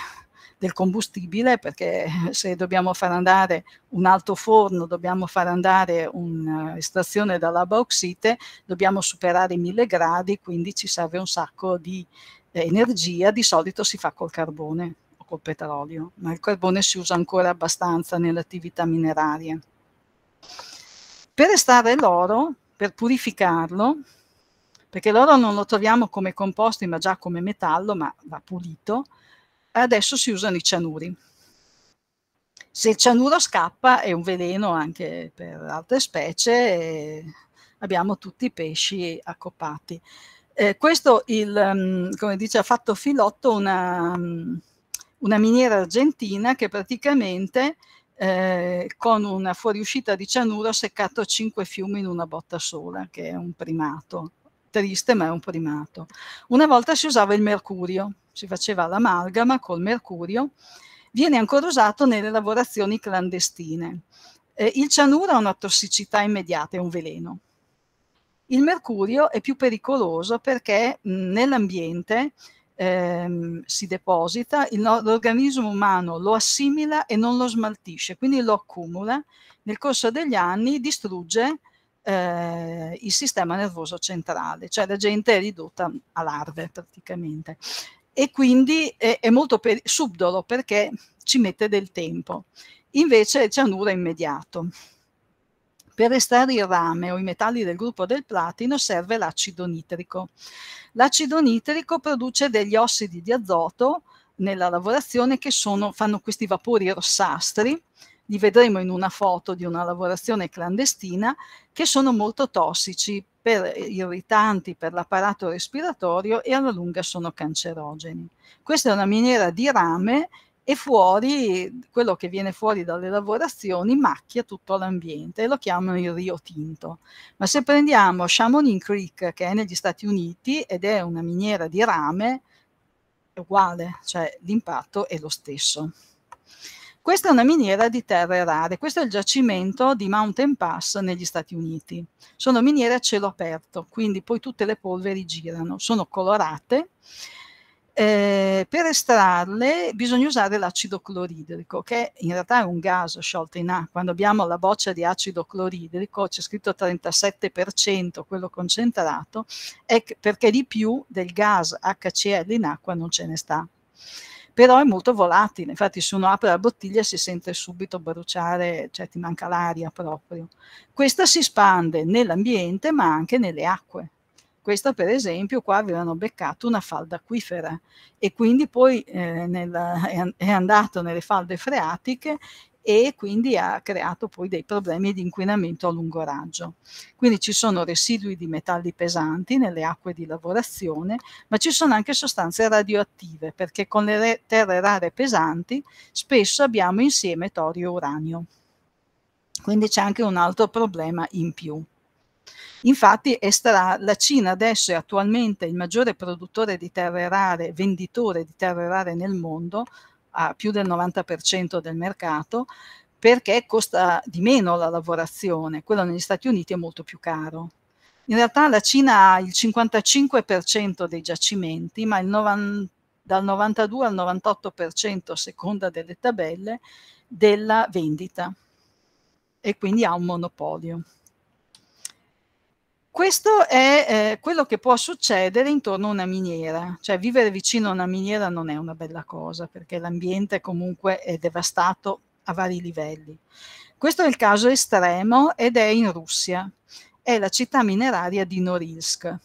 del combustibile, perché se dobbiamo far andare un alto forno, dobbiamo far andare un'estrazione eh, dalla bauxite, dobbiamo superare i 1000 gradi, quindi ci serve un sacco di eh, energia, di solito si fa col carbone o col petrolio, ma il carbone si usa ancora abbastanza nelle attività minerarie. Per estrarre l'oro, per purificarlo, perché l'oro non lo troviamo come composti ma già come metallo, ma va pulito, adesso si usano i cianuri. Se il cianuro scappa è un veleno anche per altre specie, abbiamo tutti i pesci accoppati. Eh, questo, il, mm, come dice, ha fatto Filotto una, mm, una miniera argentina che praticamente eh, con una fuoriuscita di cianuro ha seccato cinque fiumi in una botta sola, che è un primato triste ma è un primato. Una volta si usava il mercurio, si faceva l'amalgama col mercurio, viene ancora usato nelle lavorazioni clandestine. Eh, il cianuro ha una tossicità immediata, è un veleno. Il mercurio è più pericoloso perché nell'ambiente ehm, si deposita, no- l'organismo umano lo assimila e non lo smaltisce, quindi lo accumula, nel corso degli anni distrugge eh, il sistema nervoso centrale, cioè la gente è ridotta a larve praticamente. E quindi è, è molto per, subdolo perché ci mette del tempo. Invece il cianuro è immediato. Per estrarre il rame o i metalli del gruppo del platino serve l'acido nitrico. L'acido nitrico produce degli ossidi di azoto nella lavorazione che sono, fanno questi vapori rossastri li vedremo in una foto di una lavorazione clandestina, che sono molto tossici, per eh, irritanti per l'apparato respiratorio e alla lunga sono cancerogeni. Questa è una miniera di rame e fuori, quello che viene fuori dalle lavorazioni macchia tutto l'ambiente e lo chiamano il Rio Tinto. Ma se prendiamo Chamonix Creek, che è negli Stati Uniti ed è una miniera di rame, è uguale, cioè l'impatto è lo stesso. Questa è una miniera di terre rare, questo è il giacimento di Mountain Pass negli Stati Uniti. Sono miniere a cielo aperto, quindi poi tutte le polveri girano, sono colorate. Eh, per estrarle bisogna usare l'acido cloridrico, che in realtà è un gas sciolto in acqua. Quando abbiamo la boccia di acido cloridrico, c'è scritto 37% quello concentrato, perché di più del gas HCl in acqua non ce ne sta però è molto volatile, infatti se uno apre la bottiglia si sente subito bruciare, cioè ti manca l'aria proprio. Questa si espande nell'ambiente ma anche nelle acque. Questa per esempio qua avevano beccato una falda acquifera e quindi poi eh, nel, è andato nelle falde freatiche e quindi ha creato poi dei problemi di inquinamento a lungo raggio. Quindi ci sono residui di metalli pesanti nelle acque di lavorazione, ma ci sono anche sostanze radioattive, perché con le terre rare pesanti spesso abbiamo insieme torio e uranio. Quindi c'è anche un altro problema in più. Infatti la Cina adesso è attualmente il maggiore produttore di terre rare, venditore di terre rare nel mondo, a più del 90% del mercato perché costa di meno la lavorazione, quello negli Stati Uniti è molto più caro. In realtà la Cina ha il 55% dei giacimenti, ma 90, dal 92 al 98% a seconda delle tabelle della vendita e quindi ha un monopolio questo è eh, quello che può succedere intorno a una miniera, cioè vivere vicino a una miniera non è una bella cosa perché l'ambiente comunque è devastato a vari livelli. Questo è il caso estremo ed è in Russia, è la città mineraria di Norilsk.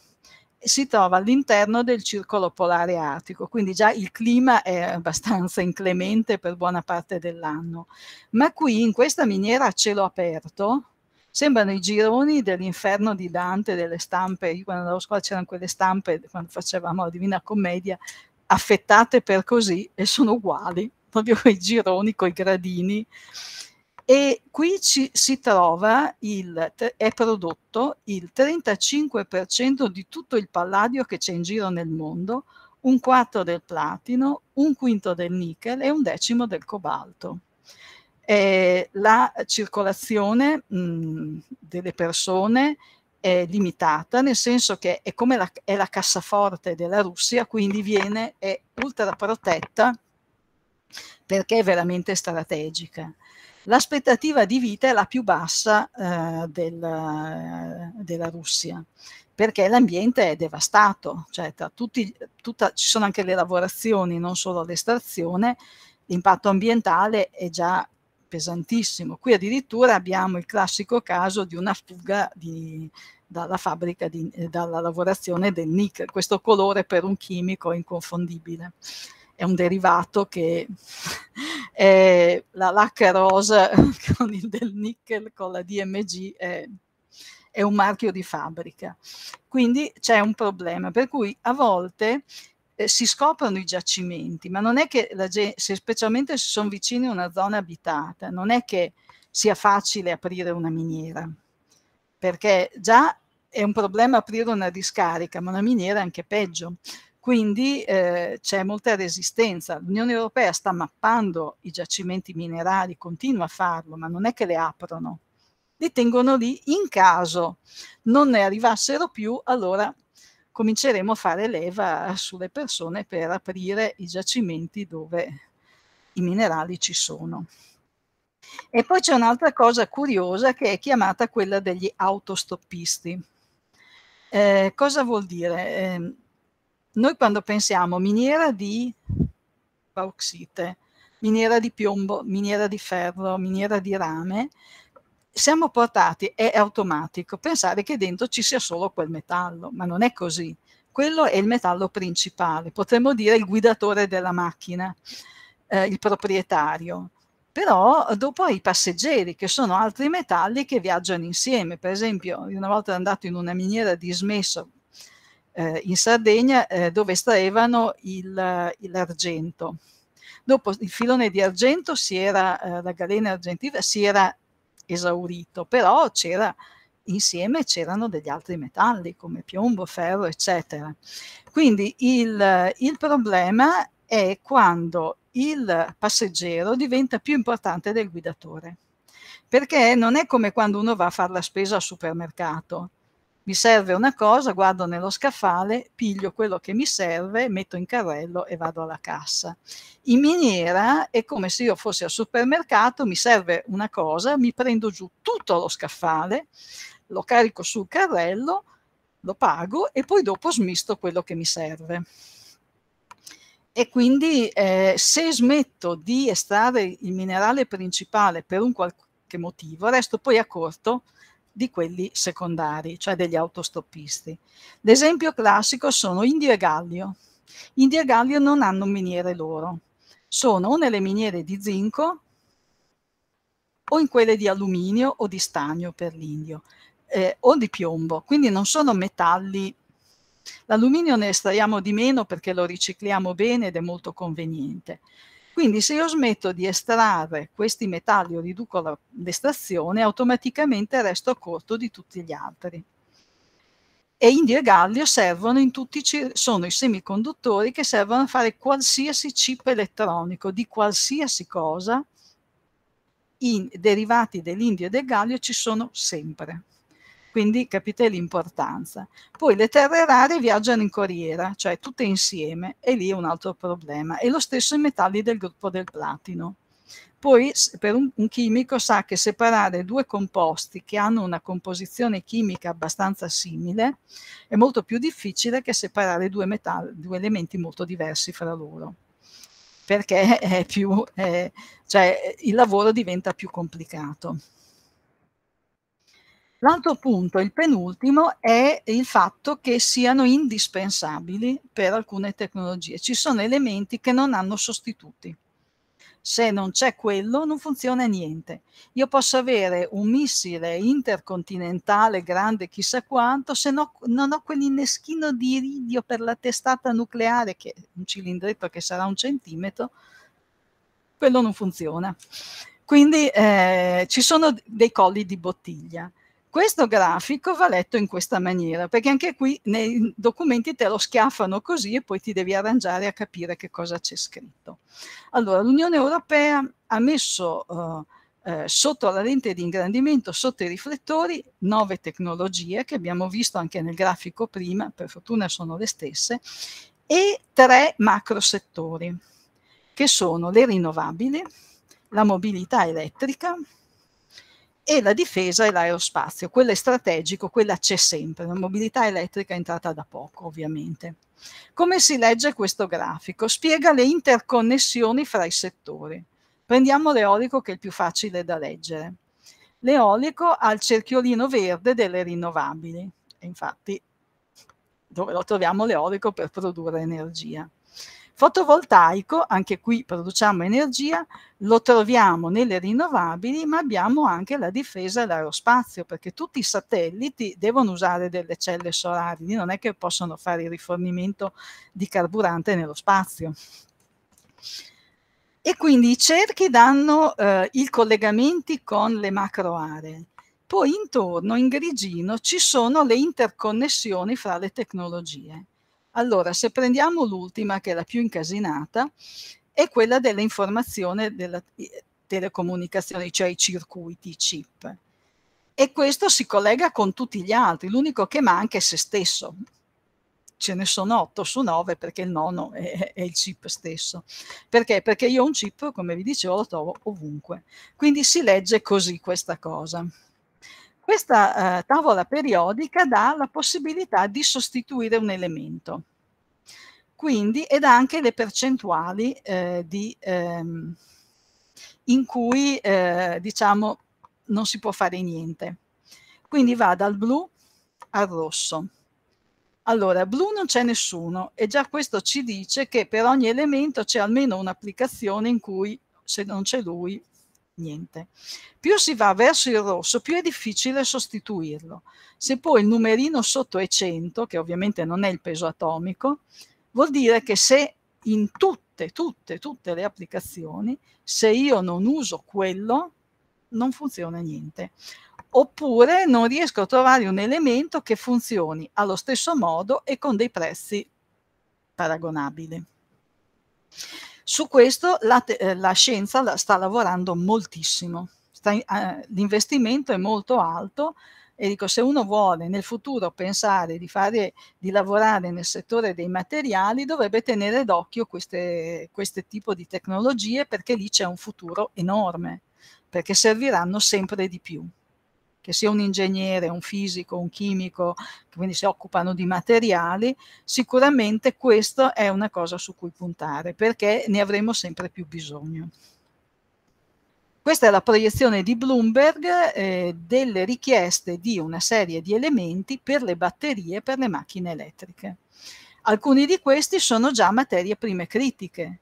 Si trova all'interno del circolo polare artico, quindi già il clima è abbastanza inclemente per buona parte dell'anno. Ma qui in questa miniera a cielo aperto, sembrano i gironi dell'inferno di Dante, delle stampe, io quando andavo a scuola c'erano quelle stampe, quando facevamo la Divina Commedia, affettate per così e sono uguali, proprio quei gironi, coi gradini. E qui ci, si trova, il, è prodotto il 35% di tutto il palladio che c'è in giro nel mondo, un quarto del platino, un quinto del nickel e un decimo del cobalto eh, la circolazione mh, mm, delle persone è limitata, nel senso che è come la, è la cassaforte della Russia, quindi viene, è ultra protetta perché è veramente strategica. L'aspettativa di vita è la più bassa eh, della, della Russia, perché l'ambiente è devastato, cioè tra tutti, tutta, ci sono anche le lavorazioni, non solo l'estrazione, l'impatto ambientale è già pesantissimo. Qui addirittura abbiamo il classico caso di una fuga di, dalla fabbrica, di, eh, dalla lavorazione del nickel. Questo colore per un chimico è inconfondibile. È un derivato che è la lacca rosa con il del nickel con la DMG è, è un marchio di fabbrica. Quindi c'è un problema, per cui a volte eh, si scoprono i giacimenti, ma non è che la gente, specialmente se sono vicini a una zona abitata, non è che sia facile aprire una miniera, perché già è un problema aprire una discarica, ma una miniera è anche peggio. Quindi eh, c'è molta resistenza. L'Unione Europea sta mappando i giacimenti minerari, continua a farlo, ma non è che le aprono. Li tengono lì in caso non ne arrivassero più, allora cominceremo a fare leva sulle persone per aprire i giacimenti dove i minerali ci sono. E poi c'è un'altra cosa curiosa che è chiamata quella degli autostoppisti. Eh, cosa vuol dire? Eh, noi quando pensiamo miniera di bauxite, miniera di piombo, miniera di ferro, miniera di rame, siamo portati, è automatico, pensare che dentro ci sia solo quel metallo, ma non è così. Quello è il metallo principale, potremmo dire il guidatore della macchina, eh, il proprietario. Però dopo i passeggeri, che sono altri metalli che viaggiano insieme. Per esempio, una volta andato in una miniera di smesso eh, in Sardegna eh, dove estraevano eh, l'argento. Dopo il filone di argento, si era, eh, la galena argentina, si era esaurito, però c'era insieme c'erano degli altri metalli come piombo, ferro, eccetera. Quindi il, il problema è quando il passeggero diventa più importante del guidatore perché non è come quando uno va a fare la spesa al supermercato mi serve una cosa, guardo nello scaffale, piglio quello che mi serve, metto in carrello e vado alla cassa. In miniera è come se io fossi al supermercato, mi serve una cosa, mi prendo giù tutto lo scaffale, lo carico sul carrello, lo pago e poi dopo smisto quello che mi serve. E quindi eh, se smetto di estrarre il minerale principale per un qualche motivo, resto poi a corto di quelli secondari, cioè degli autostoppisti. L'esempio classico sono Indio e Gallio. Indio e Gallio non hanno miniere loro, sono o nelle miniere di zinco o in quelle di alluminio o di stagno per l'indio, eh, o di piombo, quindi non sono metalli L'alluminio ne estraiamo di meno perché lo ricicliamo bene ed è molto conveniente. Quindi se io smetto di estrarre questi metalli o riduco l'estrazione, automaticamente resto corto di tutti gli altri. E indio e gallio servono in tutti, sono i semiconduttori che servono a fare qualsiasi chip elettronico di qualsiasi cosa. I derivati dell'indio e del gallio ci sono sempre quindi capite l'importanza. Poi le terre rare viaggiano in corriera, cioè tutte insieme, e lì è un altro problema. E lo stesso i metalli del gruppo del platino. Poi per un, un, chimico sa che separare due composti che hanno una composizione chimica abbastanza simile è molto più difficile che separare due, metalli, due elementi molto diversi fra loro, perché più, eh, cioè, il lavoro diventa più complicato. L'altro punto, il penultimo, è il fatto che siano indispensabili per alcune tecnologie. Ci sono elementi che non hanno sostituti. Se non c'è quello, non funziona niente. Io posso avere un missile intercontinentale grande chissà quanto, se no, non ho quell'inneschino di iridio per la testata nucleare, che è un cilindretto che sarà un centimetro, quello non funziona. Quindi eh, ci sono dei colli di bottiglia. Questo grafico va letto in questa maniera, perché anche qui nei documenti te lo schiaffano così e poi ti devi arrangiare a capire che cosa c'è scritto. Allora, l'Unione Europea ha messo uh, eh, sotto la lente di ingrandimento, sotto i riflettori, nove tecnologie che abbiamo visto anche nel grafico prima, per fortuna sono le stesse, e tre macro settori, che sono le rinnovabili, la mobilità elettrica, e la difesa e l'aerospazio, quella è strategico, quella c'è sempre, la mobilità elettrica è entrata da poco ovviamente. Come si legge questo grafico? Spiega le interconnessioni fra i settori. Prendiamo l'eolico che è il più facile da leggere. L'eolico ha il cerchiolino verde delle rinnovabili, infatti dove lo troviamo l'eolico per produrre energia. Fotovoltaico, anche qui produciamo energia, lo troviamo nelle rinnovabili, ma abbiamo anche la difesa e l'aerospazio, perché tutti i satelliti devono usare delle celle solari, non è che possono fare il rifornimento di carburante nello spazio. E quindi i cerchi danno eh, i collegamenti con le macro aree. Poi intorno, in grigino, ci sono le interconnessioni fra le tecnologie. Allora, se prendiamo l'ultima, che è la più incasinata, è quella dell'informazione della telecomunicazione, eh, cioè i circuiti, i chip. E questo si collega con tutti gli altri, l'unico che manca è se stesso. Ce ne sono 8 su 9 perché il nono è, è il chip stesso. Perché? Perché io un chip, come vi dicevo, lo trovo ovunque. Quindi si legge così questa cosa. Questa eh, tavola periodica dà la possibilità di sostituire un elemento. Quindi, ed anche le percentuali eh, di, ehm, in cui eh, diciamo non si può fare niente. Quindi va dal blu al rosso. Allora, blu non c'è nessuno e già questo ci dice che per ogni elemento c'è almeno un'applicazione in cui se non c'è lui niente. Più si va verso il rosso, più è difficile sostituirlo. Se poi il numerino sotto è 100, che ovviamente non è il peso atomico, vuol dire che se in tutte, tutte, tutte le applicazioni, se io non uso quello, non funziona niente. Oppure non riesco a trovare un elemento che funzioni allo stesso modo e con dei prezzi paragonabili. Su questo la, te- eh, la scienza la sta lavorando moltissimo, sta eh, l'investimento è molto alto e dico se uno vuole nel futuro pensare di, fare, di lavorare nel settore dei materiali dovrebbe tenere d'occhio questo tipo di tecnologie perché lì c'è un futuro enorme, perché serviranno sempre di più che sia un ingegnere, un fisico, un chimico, che quindi si occupano di materiali, sicuramente questa è una cosa su cui puntare perché ne avremo sempre più bisogno. Questa è la proiezione di Bloomberg eh, delle richieste di una serie di elementi per le batterie per le macchine elettriche. Alcuni di questi sono già materie prime critiche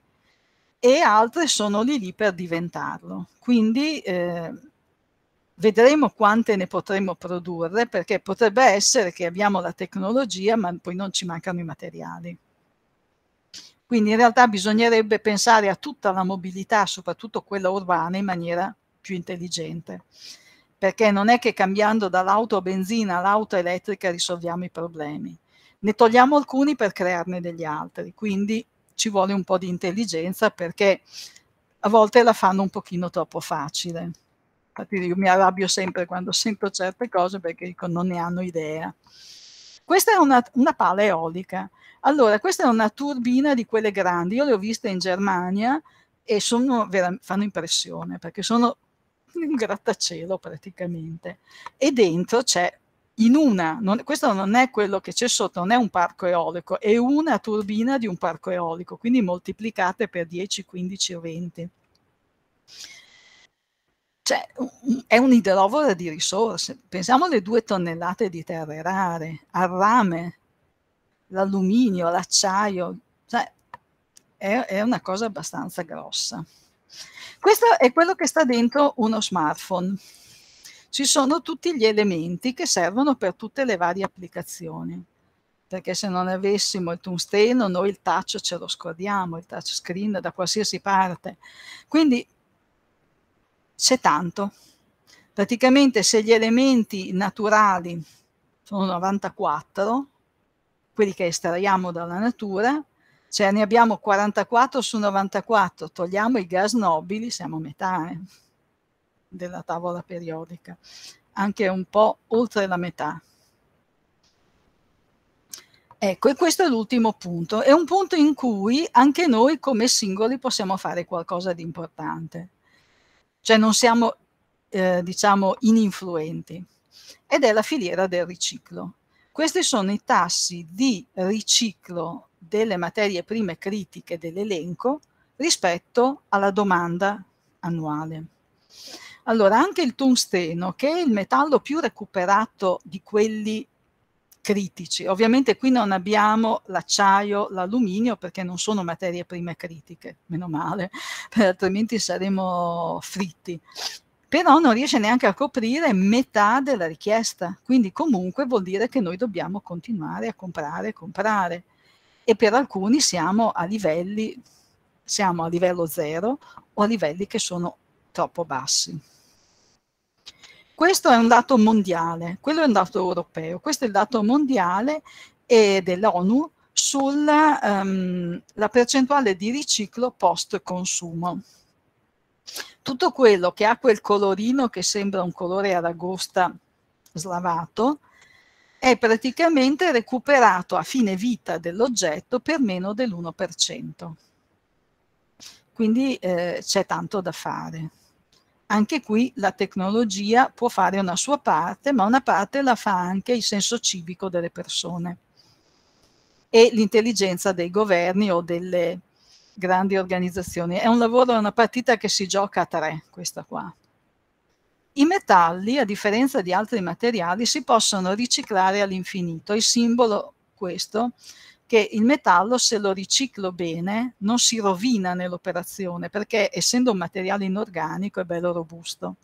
e altre sono lì lì per diventarlo. Quindi eh, Vedremo quante ne potremo produrre perché potrebbe essere che abbiamo la tecnologia ma poi non ci mancano i materiali. Quindi in realtà bisognerebbe pensare a tutta la mobilità, soprattutto quella urbana, in maniera più intelligente. Perché non è che cambiando dall'auto a benzina all'auto elettrica risolviamo i problemi. Ne togliamo alcuni per crearne degli altri. Quindi ci vuole un po' di intelligenza perché a volte la fanno un pochino troppo facile. Infatti io mi arrabbio sempre quando sento certe cose perché dico non ne hanno idea. Questa è una, una pala eolica. Allora, questa è una turbina di quelle grandi. Io le ho viste in Germania e sono, fanno impressione perché sono un grattacielo praticamente. E dentro c'è in una, non, questo non è quello che c'è sotto, non è un parco eolico, è una turbina di un parco eolico, quindi moltiplicate per 10, 15 o 20. Cioè, è un idrovora di risorse. Pensiamo alle due tonnellate di terre rare, al rame, l'alluminio, l'acciaio. Cioè, è, è una cosa abbastanza grossa. Questo è quello che sta dentro uno smartphone. Ci sono tutti gli elementi che servono per tutte le varie applicazioni perché se non avessimo il tungsteno noi il touch ce lo scordiamo, il touchscreen da qualsiasi parte. Quindi c'è tanto. Praticamente se gli elementi naturali sono 94, quelli che estraiamo dalla natura, cioè ne abbiamo 44 su 94, togliamo i gas nobili, siamo a metà eh, della tavola periodica, anche un po' oltre la metà. Ecco, e questo è l'ultimo punto, è un punto in cui anche noi come singoli possiamo fare qualcosa di importante cioè non siamo eh, diciamo ininfluenti ed è la filiera del riciclo. Questi sono i tassi di riciclo delle materie prime critiche dell'elenco rispetto alla domanda annuale. Allora, anche il tungsteno, che è il metallo più recuperato di quelli critici. Ovviamente qui non abbiamo l'acciaio, l'alluminio perché non sono materie prime critiche, meno male, altrimenti saremmo fritti. Però non riesce neanche a coprire metà della richiesta, quindi comunque vuol dire che noi dobbiamo continuare a comprare comprare. E per alcuni siamo a livelli siamo a livello zero o a livelli che sono troppo bassi questo è un dato mondiale, quello è un dato europeo, questo è il dato mondiale dell'ONU sulla ehm, um, percentuale di riciclo post consumo. Tutto quello che ha quel colorino che sembra un colore aragosta slavato è praticamente recuperato a fine vita dell'oggetto per meno dell'1%. Quindi eh, c'è tanto da fare. Anche qui la tecnologia può fare una sua parte, ma una parte la fa anche il senso civico delle persone e l'intelligenza dei governi o delle grandi organizzazioni. È un lavoro, è una partita che si gioca a tre, questa qua. I metalli, a differenza di altri materiali, si possono riciclare all'infinito. Il simbolo questo che il metallo se lo riciclo bene non si rovina nell'operazione perché essendo un materiale inorganico è bello robusto.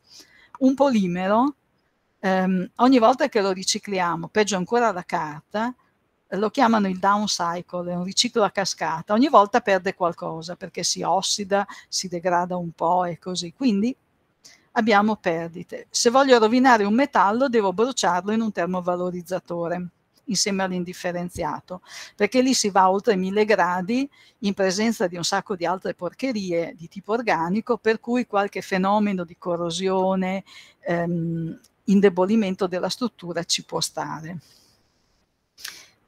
Un polimero ehm, ogni volta che lo ricicliamo, peggio ancora la carta, lo chiamano il downcycle, è un riciclo a cascata, ogni volta perde qualcosa perché si ossida, si degrada un po' e così, quindi abbiamo perdite. Se voglio rovinare un metallo devo bruciarlo in un termovalorizzatore insieme all'indifferenziato, perché lì si va oltre mille gradi in presenza di un sacco di altre porcherie di tipo organico, per cui qualche fenomeno di corrosione, ehm, indebolimento della struttura ci può stare.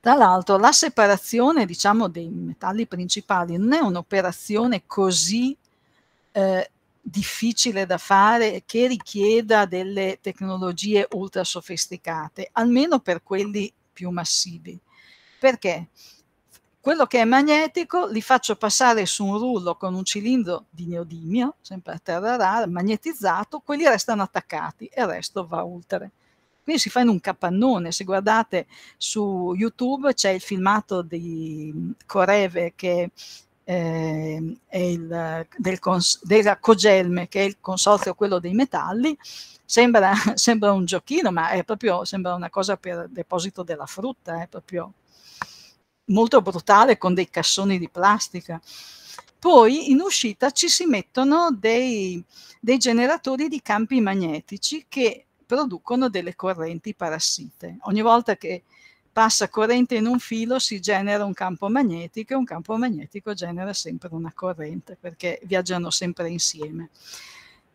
Tra l'altro la separazione diciamo, dei metalli principali non è un'operazione così eh, difficile da fare che richieda delle tecnologie ultra sofisticate, almeno per quelli più massivi. Perché? Quello che è magnetico li faccio passare su un rullo con un cilindro di neodimio, sempre a terra rara, magnetizzato, quelli restano attaccati e il resto va oltre. Quindi si fa in un capannone. Se guardate su YouTube c'è il filmato di Coreve che eh, il, del cons- della Cogelme, che è il consorzio quello dei metalli, sembra, sembra un giochino, ma è proprio, sembra una cosa per deposito della frutta, è proprio molto brutale con dei cassoni di plastica. Poi in uscita ci si mettono dei, dei generatori di campi magnetici che producono delle correnti parassite. Ogni volta che passa corrente in un filo si genera un campo magnetico e un campo magnetico genera sempre una corrente perché viaggiano sempre insieme.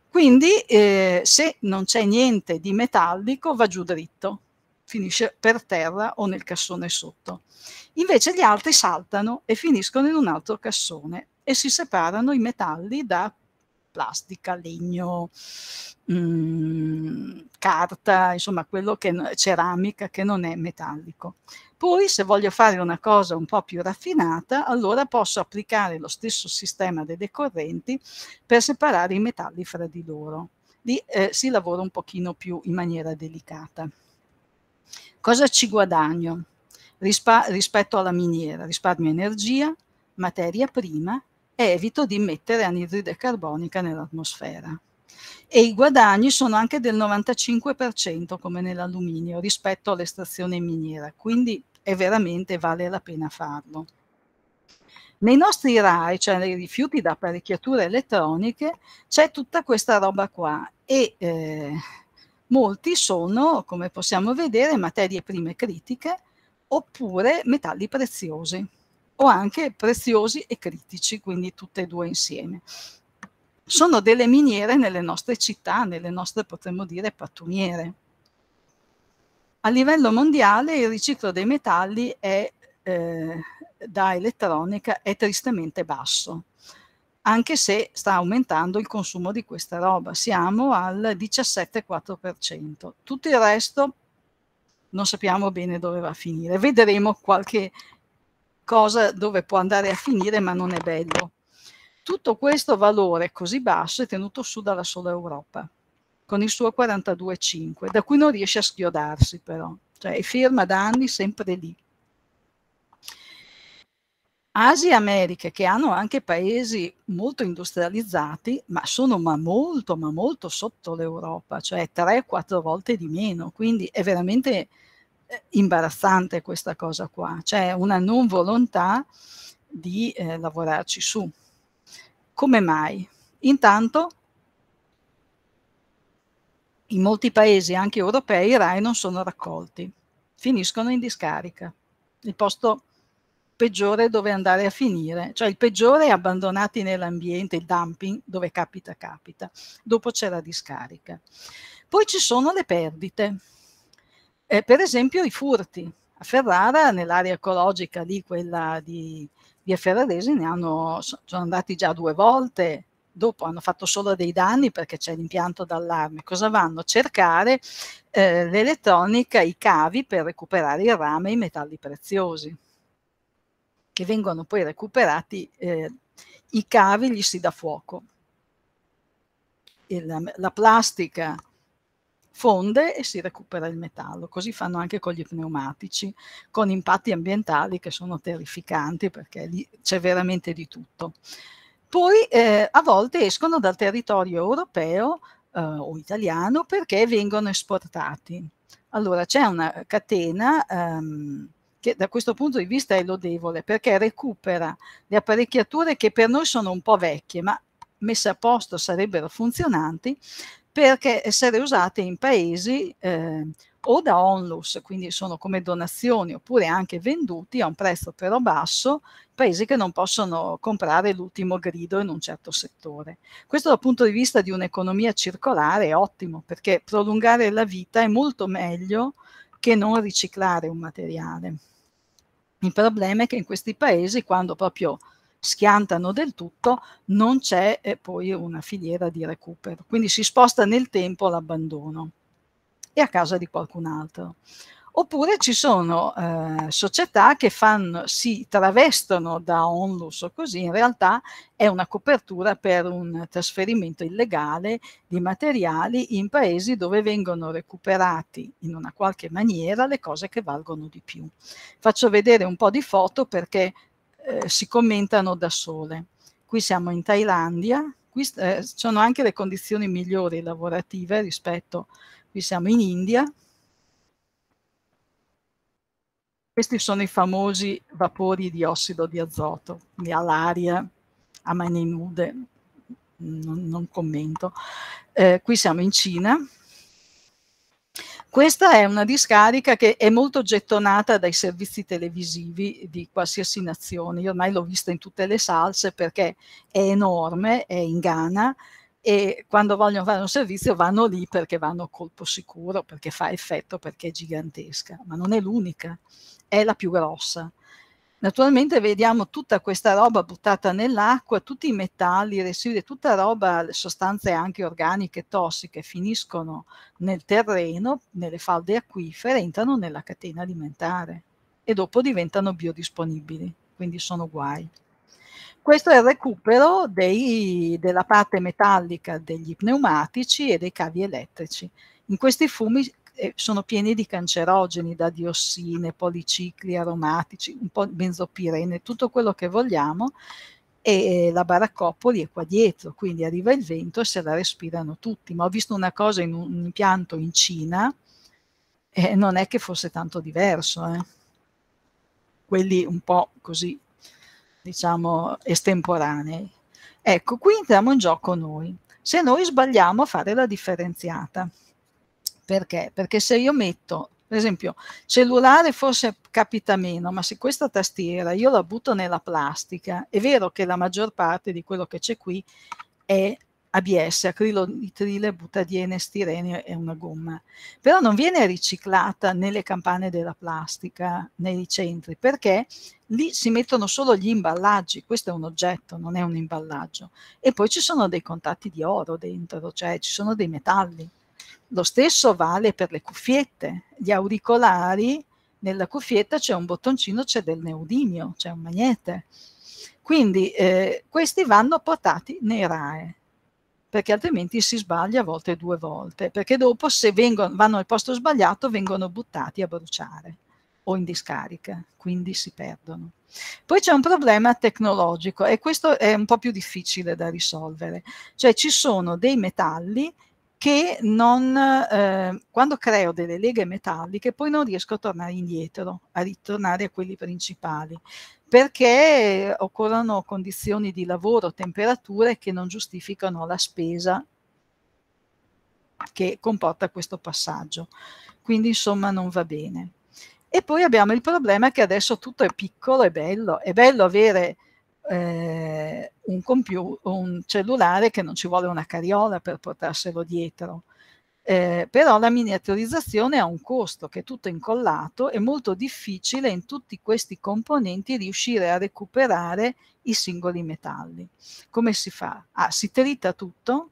Quindi eh, se non c'è niente di metallico va giù dritto, finisce per terra o nel cassone sotto. Invece gli altri saltano e finiscono in un altro cassone e si separano i metalli da plastica, legno, mh, mm, carta, insomma quello che è ceramica che non è metallico. Poi se voglio fare una cosa un po' più raffinata, allora posso applicare lo stesso sistema delle correnti per separare i metalli fra di loro. Lì eh, si lavora un pochino più in maniera delicata. Cosa ci guadagno? Rispa rispetto alla miniera, risparmio energia, materia prima evito di mettere anidride carbonica nell'atmosfera. E i guadagni sono anche del 95% come nell'alluminio rispetto all'estrazione in miniera, quindi è veramente vale la pena farlo. Nei nostri RAI, cioè nei rifiuti da apparecchiature elettroniche, c'è tutta questa roba qua e eh, molti sono, come possiamo vedere, materie prime critiche oppure metalli preziosi o anche preziosi e critici, quindi tutte e due insieme. Sono delle miniere nelle nostre città, nelle nostre potremmo dire pattumiere. A livello mondiale il riciclo dei metalli è, eh, da elettronica è tristemente basso, anche se sta aumentando il consumo di questa roba. Siamo al 17,4%. Tutto il resto non sappiamo bene dove va a finire. Vedremo qualche cosa dove può andare a finire ma non è bello. Tutto questo valore così basso è tenuto su dalla sola Europa, con il suo 42,5, da cui non riesce a schiodarsi però, cioè firma da anni sempre lì. Asia e Americhe, che hanno anche paesi molto industrializzati, ma sono ma molto, ma molto sotto l'Europa, cioè 3-4 volte di meno, quindi è veramente eh, imbarazzante questa cosa qua, c'è una non volontà di eh, lavorarci su. Come mai? Intanto in molti paesi, anche europei, i RAI non sono raccolti, finiscono in discarica. Il posto peggiore dove andare a finire, cioè il peggiore è abbandonati nell'ambiente, il dumping, dove capita capita. Dopo c'è la discarica. Poi ci sono le perdite eh, per esempio i furti. A Ferrara, nell'area ecologica lì, quella di via Ferraresi, ne hanno, sono andati già due volte, dopo hanno fatto solo dei danni perché c'è l'impianto d'allarme, cosa vanno a cercare? Eh, l'elettronica, i cavi per recuperare il rame e i metalli preziosi, che vengono poi recuperati, eh, i cavi gli si dà fuoco. la, la plastica fonde e si recupera il metallo. Così fanno anche con gli pneumatici, con impatti ambientali che sono terrificanti perché lì c'è veramente di tutto. Poi eh, a volte escono dal territorio europeo eh, o italiano perché vengono esportati. Allora c'è una catena ehm, che da questo punto di vista è lodevole perché recupera le apparecchiature che per noi sono un po' vecchie, ma messe a posto sarebbero funzionanti perché essere usate in paesi eh, o da onlus, quindi sono come donazioni, oppure anche venduti a un prezzo però basso, paesi che non possono comprare l'ultimo grido in un certo settore. Questo dal punto di vista di un'economia circolare è ottimo, perché prolungare la vita è molto meglio che non riciclare un materiale. Il problema è che in questi paesi, quando proprio schiantano del tutto, non c'è eh, poi una filiera di recupero. Quindi si sposta nel tempo l'abbandono e a casa di qualcun altro. Oppure ci sono eh, società che fanno, si travestono da onlus o così, in realtà è una copertura per un trasferimento illegale di materiali in paesi dove vengono recuperati in una qualche maniera le cose che valgono di più. Faccio vedere un po' di foto perché eh, si commentano da sole. Qui siamo in Thailandia, qui eh, sono anche le condizioni migliori lavorative rispetto, qui siamo in India. Questi sono i famosi vapori di ossido di azoto, quindi all'aria, a mani nude, non, non commento. Eh, qui siamo in Cina, questa è una discarica che è molto gettonata dai servizi televisivi di qualsiasi nazione. Io ormai l'ho vista in tutte le salse perché è enorme, è in Ghana e quando vogliono fare un servizio vanno lì perché vanno a colpo sicuro, perché fa effetto, perché è gigantesca, ma non è l'unica, è la più grossa. Naturalmente vediamo tutta questa roba buttata nell'acqua, tutti i metalli, i residui, tutta roba, sostanze anche organiche tossiche finiscono nel terreno, nelle falde acquifere, entrano nella catena alimentare e dopo diventano biodisponibili, quindi sono guai. Questo è il recupero dei, della parte metallica degli pneumatici e dei cavi elettrici. In questi fumi eh, sono pieni di cancerogeni, da diossine, policicli aromatici, un po' benzopirene, tutto quello che vogliamo e la baraccopoli è qua dietro, quindi arriva il vento e se la respirano tutti. Ma ho visto una cosa in un impianto in Cina e eh, non è che fosse tanto diverso. Eh. Quelli un po' così, diciamo, estemporanei. Ecco, qui entriamo in gioco noi. Se noi sbagliamo a fare la differenziata. Perché? Perché se io metto, per esempio, cellulare forse capita meno, ma se questa tastiera io la butto nella plastica, è vero che la maggior parte di quello che c'è qui è ABS, acrilonitrile, butadiene stirene è una gomma, però non viene riciclata nelle campane della plastica, nei centri, perché lì si mettono solo gli imballaggi, questo è un oggetto, non è un imballaggio. E poi ci sono dei contatti di oro dentro, cioè ci sono dei metalli. Lo stesso vale per le cuffiette. Gli auricolari, nella cuffietta c'è un bottoncino, c'è del neodimio, c'è un magnete. Quindi eh, questi vanno portati nei RAE, perché altrimenti si sbaglia a volte due volte, perché dopo se vengono, vanno al posto sbagliato vengono buttati a bruciare o in discarica, quindi si perdono. Poi c'è un problema tecnologico e questo è un po' più difficile da risolvere, cioè ci sono dei metalli che non, eh, quando creo delle leghe metalliche poi non riesco a tornare indietro, a ritornare a quelli principali, perché occorrono condizioni di lavoro, temperature che non giustificano la spesa che comporta questo passaggio. Quindi insomma non va bene. E poi abbiamo il problema che adesso tutto è piccolo e bello. È bello avere eh, un, computer, un cellulare che non ci vuole una carriola per portarselo dietro. Eh, però la miniaturizzazione ha un costo che è tutto incollato, è molto difficile in tutti questi componenti riuscire a recuperare i singoli metalli. Come si fa? Ah, si trita tutto,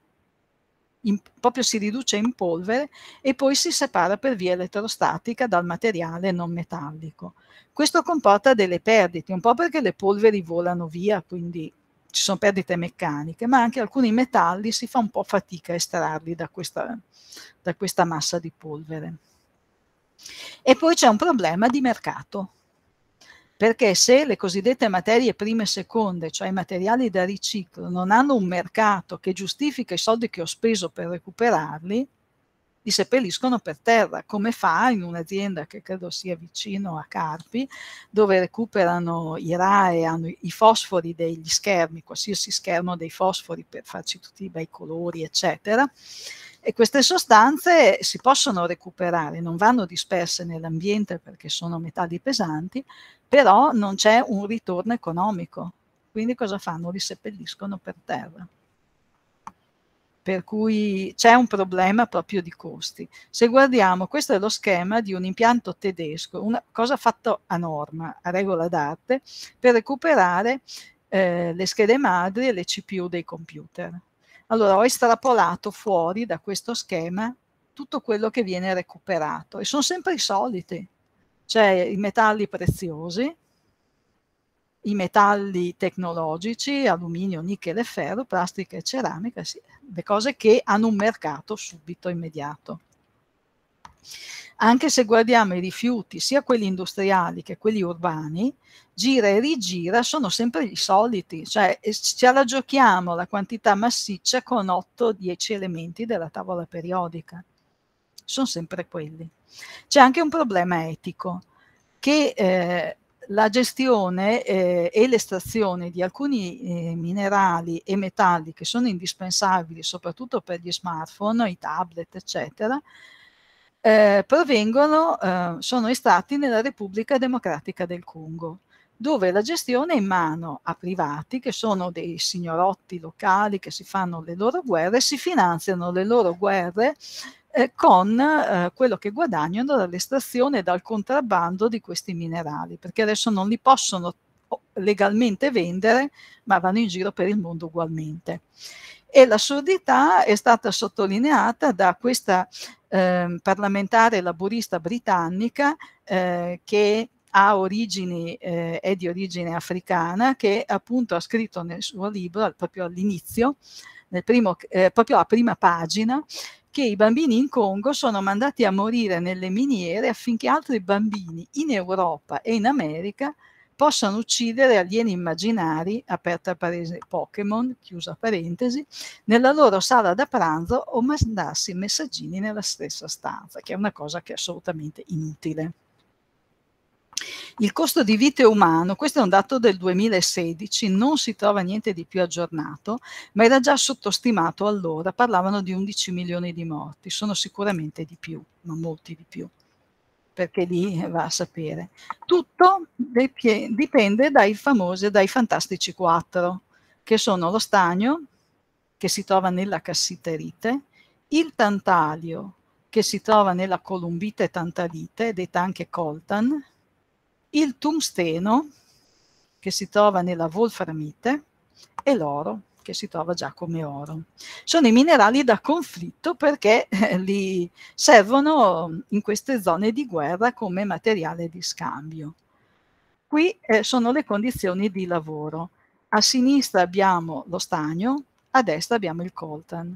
in, proprio si riduce in polvere e poi si separa per via elettrostatica dal materiale non metallico. Questo comporta delle perdite, un po' perché le polveri volano via, quindi ci sono perdite meccaniche, ma anche alcuni metalli si fa un po' fatica a estrarli da questa, da questa massa di polvere. E poi c'è un problema di mercato perché se le cosiddette materie prime e seconde, cioè i materiali da riciclo, non hanno un mercato che giustifica i soldi che ho speso per recuperarli, li seppelliscono per terra, come fa in un'azienda che credo sia vicino a Carpi, dove recuperano i RAE, hanno i fosfori degli schermi, qualsiasi schermo dei fosfori per farci tutti i bei colori, eccetera. E queste sostanze si possono recuperare, non vanno disperse nell'ambiente perché sono metalli pesanti, però non c'è un ritorno economico. Quindi cosa fanno? Li seppelliscono per terra. Per cui c'è un problema proprio di costi. Se guardiamo, questo è lo schema di un impianto tedesco, una cosa fatta a norma, a regola d'arte, per recuperare eh, le schede madri e le CPU dei computer. Allora ho estrapolato fuori da questo schema tutto quello che viene recuperato e sono sempre i soliti c'è i metalli preziosi, i metalli tecnologici, alluminio, nichel e ferro, plastica e ceramica, sì, le cose che hanno un mercato subito immediato. Anche se guardiamo i rifiuti, sia quelli industriali che quelli urbani, gira e rigira sono sempre gli soliti, cioè eh, ce la giochiamo la quantità massiccia con 8-10 elementi della tavola periodica. Sono sempre quelli. C'è anche un problema etico che eh, la gestione eh, e l'estrazione di alcuni eh, minerali e metalli che sono indispensabili soprattutto per gli smartphone, i tablet, eccetera, eh, provengono, eh, sono estratti nella Repubblica Democratica del Congo, dove la gestione è in mano a privati che sono dei signorotti locali che si fanno le loro guerre, si finanziano le loro guerre eh, con eh, quello che guadagnano dall'estrazione e dal contrabbando di questi minerali, perché adesso non li possono oh, legalmente vendere, ma vanno in giro per il mondo ugualmente. E l'assurdità è stata sottolineata da questa eh, parlamentare laburista britannica eh, che ha origini, eh, è di origine africana, che appunto ha scritto nel suo libro, proprio all'inizio, eh, proprio a prima pagina, che i bambini in Congo sono mandati a morire nelle miniere affinché altri bambini in Europa e in America possano uccidere alieni immaginari, aperta parese Pokémon, chiusa parentesi, nella loro sala da pranzo o mandarsi messaggini nella stessa stanza, che è una cosa che è assolutamente inutile. Il costo di vite umano, questo è un dato del 2016, non si trova niente di più aggiornato, ma era già sottostimato allora, parlavano di 11 milioni di morti, sono sicuramente di più, ma molti di più, perché lì eh, va a sapere. Tutto dipende dai famosi, dai fantastici quattro, che sono lo stagno, che si trova nella cassiterite, il tantalio, che si trova nella columbite tantalite, detta anche coltan, il tungsteno che si trova nella wolframite e l'oro che si trova già come oro. Sono i minerali da conflitto perché eh, li servono in queste zone di guerra come materiale di scambio. Qui eh, sono le condizioni di lavoro. A sinistra abbiamo lo stagno, a destra abbiamo il coltan.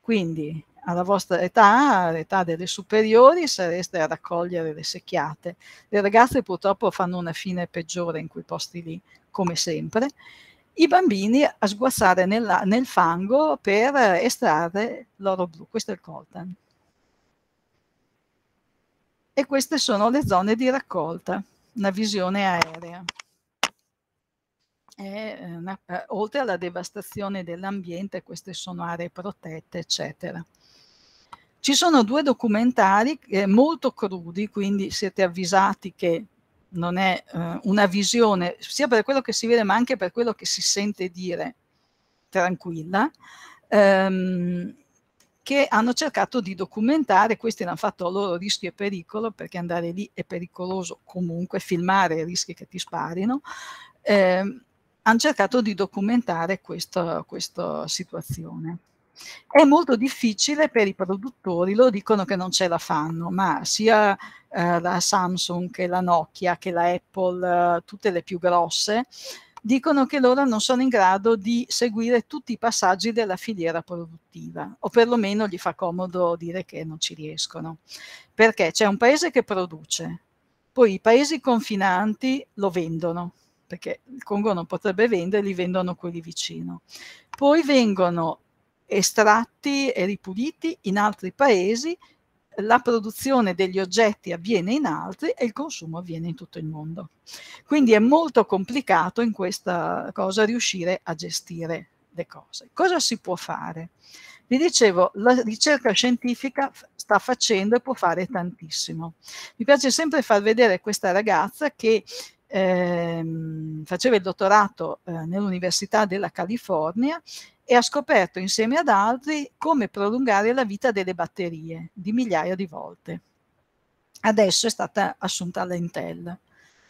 Quindi alla vostra età, all'età delle superiori, sareste a raccogliere le secchiate. Le ragazze purtroppo fanno una fine peggiore in quei posti lì, come sempre. I bambini a sguazzare nella, nel fango per estrarre l'oro blu. Questo è il coltan. E queste sono le zone di raccolta, una visione aerea. Eh, una, eh, oltre alla devastazione dell'ambiente, queste sono aree protette, eccetera. Ci sono due documentari eh, molto crudi, quindi siete avvisati che non è eh, una visione, sia per quello che si vede ma anche per quello che si sente dire, tranquilla, ehm, che hanno cercato di documentare, questi l'hanno fatto a loro rischio e pericolo, perché andare lì è pericoloso comunque, filmare i rischi che ti sparino, ehm, hanno cercato di documentare questo, questa situazione. È molto difficile per i produttori, loro dicono che non ce la fanno, ma sia eh, la Samsung che la Nokia che la Apple, eh, tutte le più grosse, dicono che loro non sono in grado di seguire tutti i passaggi della filiera produttiva, o perlomeno gli fa comodo dire che non ci riescono, perché c'è un paese che produce, poi i paesi confinanti lo vendono, perché il Congo non potrebbe vendere, li vendono quelli vicino. Poi vengono estratti e ripuliti in altri paesi, la produzione degli oggetti avviene in altri e il consumo avviene in tutto il mondo. Quindi è molto complicato in questa cosa riuscire a gestire le cose. Cosa si può fare? Vi dicevo, la ricerca scientifica sta facendo e può fare tantissimo. Mi piace sempre far vedere questa ragazza che ehm, faceva il dottorato eh, nell'Università della California e ha scoperto insieme ad altri come prolungare la vita delle batterie di migliaia di volte. Adesso è stata assunta alla Intel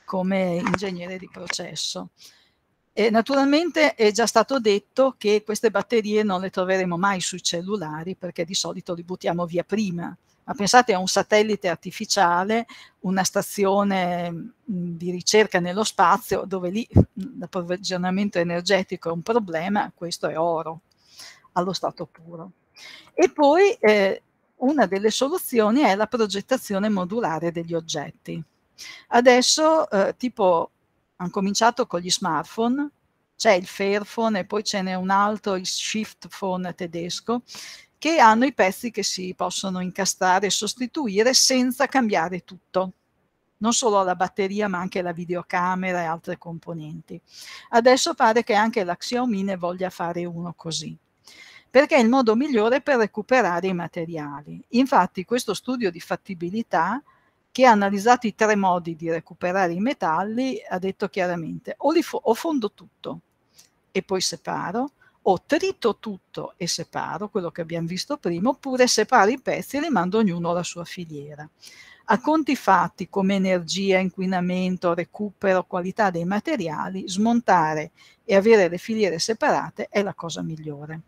come ingegnere di processo. E naturalmente è già stato detto che queste batterie non le troveremo mai sui cellulari perché di solito li buttiamo via prima. Ma pensate a un satellite artificiale, una stazione mm, di ricerca nello spazio, dove lì mm, l'approvvigionamento energetico è un problema, questo è oro allo stato puro. E poi eh, una delle soluzioni è la progettazione modulare degli oggetti. Adesso, eh, tipo, hanno cominciato con gli smartphone, c'è il Fairphone e poi ce n'è un altro, il Shiftphone tedesco, che hanno i pezzi che si possono incastrare e sostituire senza cambiare tutto non solo la batteria ma anche la videocamera e altre componenti. Adesso pare che anche la Xiaomi ne voglia fare uno così perché è il modo migliore per recuperare i materiali. Infatti questo studio di fattibilità che ha analizzato i tre modi di recuperare i metalli ha detto chiaramente o, o fondo tutto e poi separo, o trito tutto e separo, quello che abbiamo visto prima, oppure separo i pezzi e li mando ognuno alla sua filiera. A conti fatti come energia, inquinamento, recupero, qualità dei materiali, smontare e avere le filiere separate è la cosa migliore.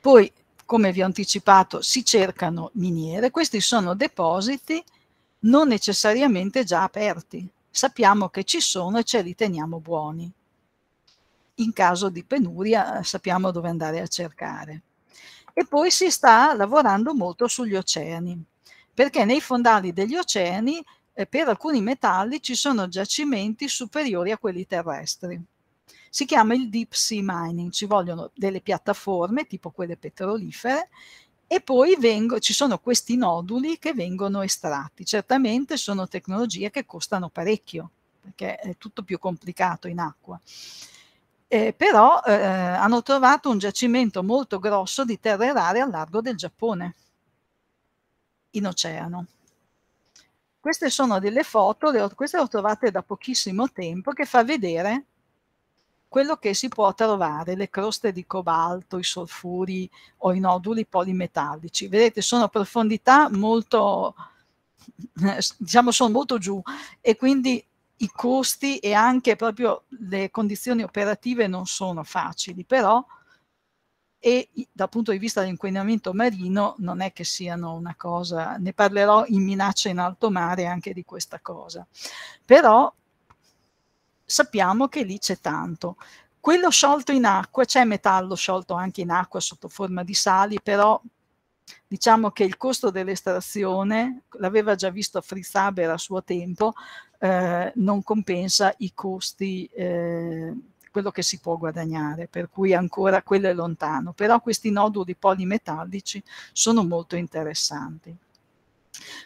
Poi, come vi ho anticipato, si cercano miniere. Questi sono depositi non necessariamente già aperti. Sappiamo che ci sono e ce li teniamo buoni in caso di penuria eh, sappiamo dove andare a cercare. E poi si sta lavorando molto sugli oceani, perché nei fondali degli oceani eh, per alcuni metalli ci sono giacimenti superiori a quelli terrestri. Si chiama il deep sea mining, ci vogliono delle piattaforme tipo quelle petrolifere e poi vengo, ci sono questi noduli che vengono estratti. Certamente sono tecnologie che costano parecchio, perché è tutto più complicato in acqua eh, però eh, eh, hanno trovato un giacimento molto grosso di terre rare al largo del Giappone, in oceano. Queste sono delle foto, le ho, queste le ho trovate da pochissimo tempo, che fa vedere quello che si può trovare, le croste di cobalto, i solfuri o i noduli polimetallici. Vedete, sono profondità molto, diciamo, sono molto giù e quindi i costi e anche proprio le condizioni operative non sono facili, però e dal punto di vista dell'inquinamento marino non è che siano una cosa, ne parlerò in minaccia in alto mare anche di questa cosa, però sappiamo che lì c'è tanto. Quello sciolto in acqua, c'è metallo sciolto anche in acqua sotto forma di sali, però diciamo che il costo dell'estrazione, l'aveva già visto Fritz Haber a suo tempo, eh, non compensa i costi, eh, quello che si può guadagnare, per cui ancora quello è lontano. Però questi noduli polimetallici sono molto interessanti.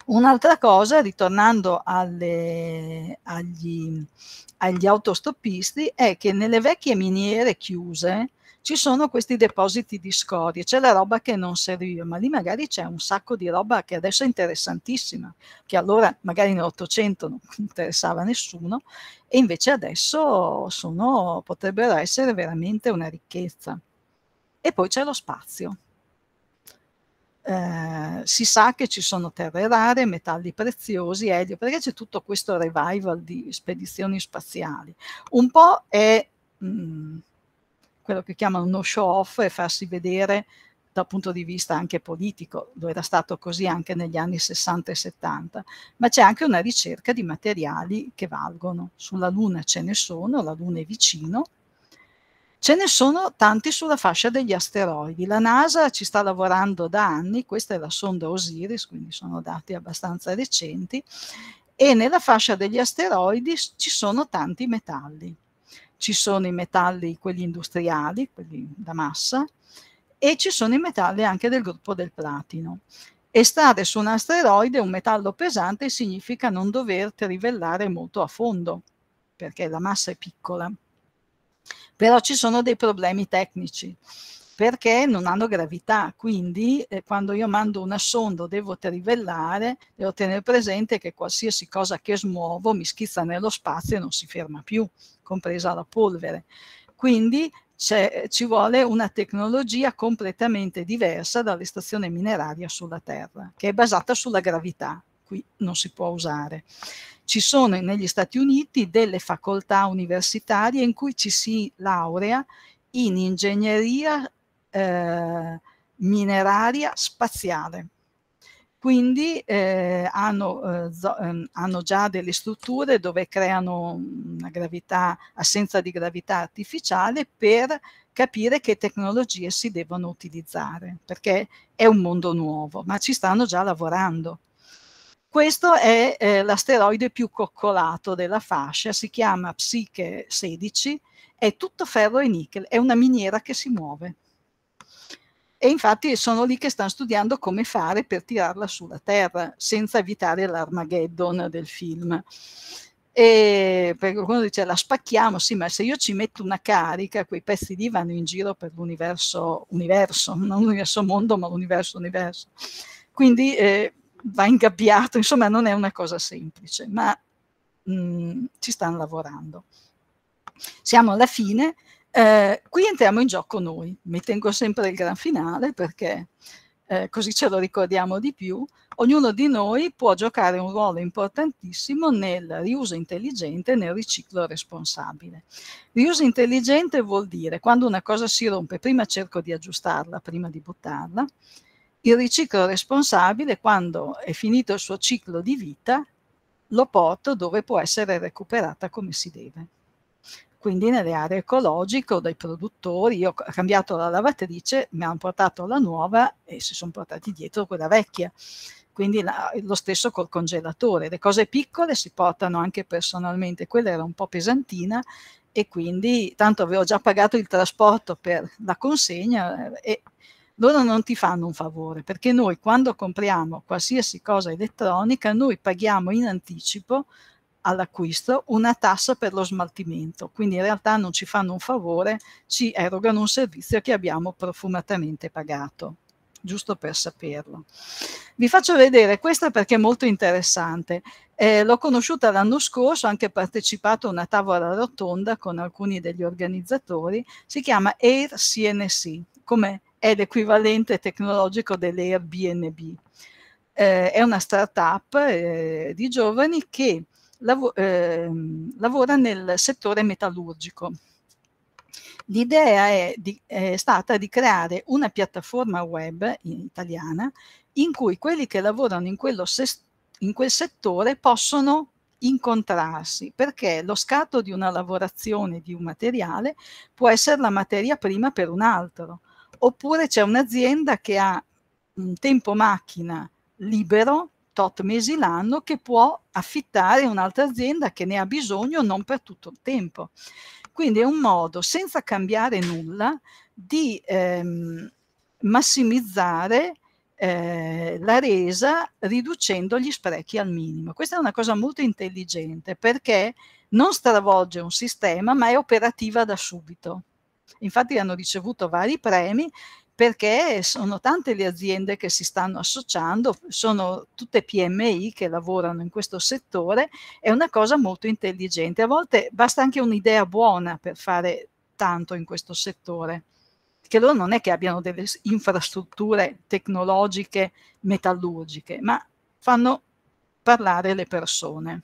Un'altra cosa, ritornando alle, agli, agli autostoppisti, è che nelle vecchie miniere chiuse, ci sono questi depositi di scorie, c'è la roba che non serviva, ma lì magari c'è un sacco di roba che adesso è interessantissima, che allora magari nell'Ottocento non interessava a nessuno e invece adesso sono, potrebbero essere veramente una ricchezza. E poi c'è lo spazio. Eh, si sa che ci sono terre rare, metalli preziosi, elio, perché c'è tutto questo revival di spedizioni spaziali. Un po' è... Mh, mm, quello che chiamano uno show off e farsi vedere dal punto di vista anche politico, lo era stato così anche negli anni 60 e 70, ma c'è anche una ricerca di materiali che valgono. Sulla Luna ce ne sono, la Luna è vicino, ce ne sono tanti sulla fascia degli asteroidi. La NASA ci sta lavorando da anni, questa è la sonda Osiris, quindi sono dati abbastanza recenti, e nella fascia degli asteroidi ci sono tanti metalli ci sono i metalli, quelli industriali, quelli da massa, e ci sono i metalli anche del gruppo del platino. Estrarre su un asteroide un metallo pesante significa non dover trivellare molto a fondo, perché la massa è piccola. Però ci sono dei problemi tecnici perché non hanno gravità. Quindi eh, quando io mando una sonda devo trivellare, devo tenere presente che qualsiasi cosa che smuovo mi schizza nello spazio e non si ferma più, compresa la polvere. Quindi ci vuole una tecnologia completamente diversa dall'estrazione mineraria sulla Terra, che è basata sulla gravità, qui non si può usare. Ci sono negli Stati Uniti delle facoltà universitarie in cui ci si laurea in ingegneria eh, mineraria spaziale quindi eh, hanno, eh, ehm, hanno, già delle strutture dove creano una gravità, assenza di gravità artificiale per capire che tecnologie si devono utilizzare, perché è un mondo nuovo, ma ci stanno già lavorando. Questo è eh, l'asteroide più coccolato della fascia, si chiama Psiche 16, è tutto ferro e nickel, è una miniera che si muove e infatti sono lì che stanno studiando come fare per tirarla sulla Terra senza evitare l'Armageddon del film. E perché qualcuno dice la spacchiamo, sì, ma se io ci metto una carica, quei pezzi lì vanno in giro per l'universo, universo, non l'universo mondo, ma l'universo universo. Quindi eh, va ingabbiato, insomma, non è una cosa semplice, ma mh, mm, ci stanno lavorando. Siamo alla fine, eh, qui entriamo in gioco noi, mi tengo sempre il gran finale perché eh, così ce lo ricordiamo di più, ognuno di noi può giocare un ruolo importantissimo nel riuso intelligente e nel riciclo responsabile. Riuso intelligente vuol dire quando una cosa si rompe, prima cerco di aggiustarla, prima di buttarla. Il riciclo responsabile, quando è finito il suo ciclo di vita, lo porto dove può essere recuperata come si deve quindi nelle aree ecologiche o dai produttori. Io ho cambiato la lavatrice, mi hanno portato la nuova e si sono portati dietro quella vecchia. Quindi la, lo stesso col congelatore. Le cose piccole si portano anche personalmente, quella era un po' pesantina e quindi tanto avevo già pagato il trasporto per la consegna eh, e loro non ti fanno un favore perché noi quando compriamo qualsiasi cosa elettronica noi paghiamo in anticipo all'acquisto una tassa per lo smaltimento, quindi in realtà non ci fanno un favore, ci erogano un servizio che abbiamo profumatamente pagato, giusto per saperlo. Vi faccio vedere questa perché è molto interessante. Eh, l'ho conosciuta l'anno scorso, ho anche partecipato a una tavola rotonda con alcuni degli organizzatori, si chiama Air CNC, come è l'equivalente tecnologico dell'Airbnb. Eh, è una startup eh, di giovani che lav eh, lavora nel settore metallurgico. L'idea è, è, stata di creare una piattaforma web italiana in cui quelli che lavorano in, in quel settore possono incontrarsi, perché lo scatto di una lavorazione di un materiale può essere la materia prima per un altro. Oppure c'è un'azienda che ha un tempo macchina libero tot mesi l'anno che può affittare un'altra azienda che ne ha bisogno non per tutto il tempo. Quindi è un modo, senza cambiare nulla, di ehm, massimizzare eh, la resa riducendo gli sprechi al minimo. Questa è una cosa molto intelligente perché non stravolge un sistema ma è operativa da subito. Infatti hanno ricevuto vari premi perché sono tante le aziende che si stanno associando, sono tutte PMI che lavorano in questo settore, è una cosa molto intelligente. A volte basta anche un'idea buona per fare tanto in questo settore, che loro non è che abbiano delle infrastrutture tecnologiche metallurgiche, ma fanno parlare le persone.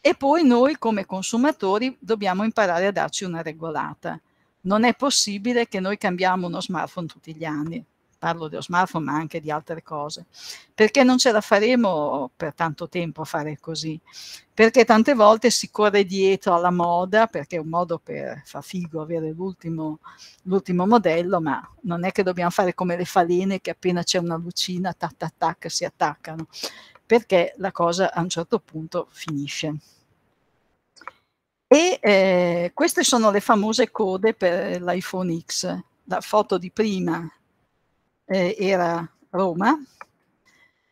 E poi noi come consumatori dobbiamo imparare a darci una regolata non è possibile che noi cambiamo uno smartphone tutti gli anni. Parlo dello smartphone, ma anche di altre cose. Perché non ce la faremo per tanto tempo a fare così? Perché tante volte si corre dietro alla moda, perché è un modo per far figo avere l'ultimo, l'ultimo modello, ma non è che dobbiamo fare come le falene che appena c'è una lucina, tac tac tac, si attaccano. Perché la cosa a un certo punto finisce. E eh, queste sono le famose code per l'iPhone X. La foto di prima eh, era Roma,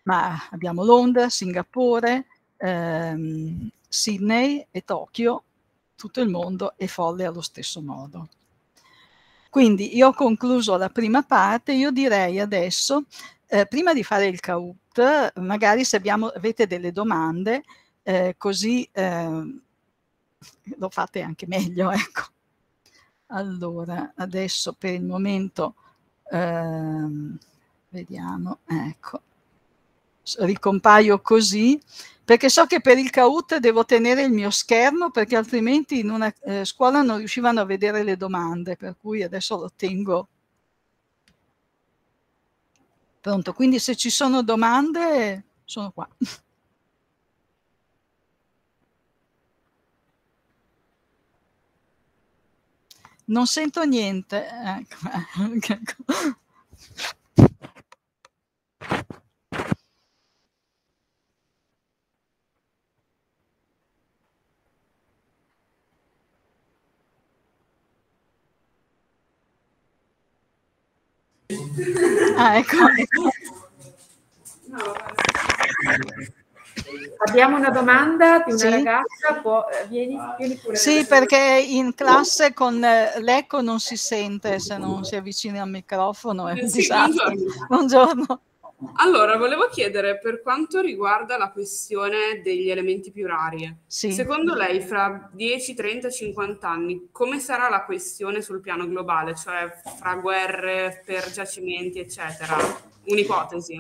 ma abbiamo Londra, Singapore, ehm, Sydney e Tokyo. Tutto il mondo è folle allo stesso modo. Quindi io ho concluso la prima parte, io direi adesso, eh, prima di fare il CAUT, magari se abbiamo, avete delle domande, eh, così eh, lo fate anche meglio, ecco. Allora, adesso per il momento ehm, vediamo, ecco, ricompaio così, perché so che per il CAUT devo tenere il mio schermo, perché altrimenti in una eh, scuola non riuscivano a vedere le domande, per cui adesso lo tengo pronto. Quindi se ci sono domande, sono qua. Non sento niente. Ecco. Ah, ecco. No. Abbiamo una domanda di una sì. ragazza, può, eh, vieni, vieni pure. Sì, perché in classe con eh, l'eco non si sente se non si avvicina al microfono, è eh sì, Buongiorno. buongiorno. Allora, volevo chiedere per quanto riguarda la questione degli elementi più rari. Sì. Secondo lei, fra 10, 30, 50 anni, come sarà la questione sul piano globale, cioè fra guerre per giacimenti, eccetera? Un'ipotesi.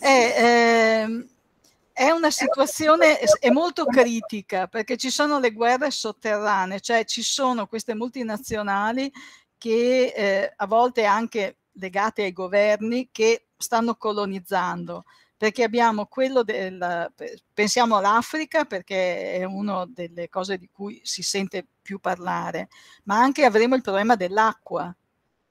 Eh, eh, è una situazione è molto critica perché ci sono le guerre sotterranee, cioè ci sono queste multinazionali che eh, a volte anche legate ai governi che stanno colonizzando perché abbiamo quello del pensiamo all'Africa perché è una delle cose di cui si sente più parlare, ma anche avremo il problema dell'acqua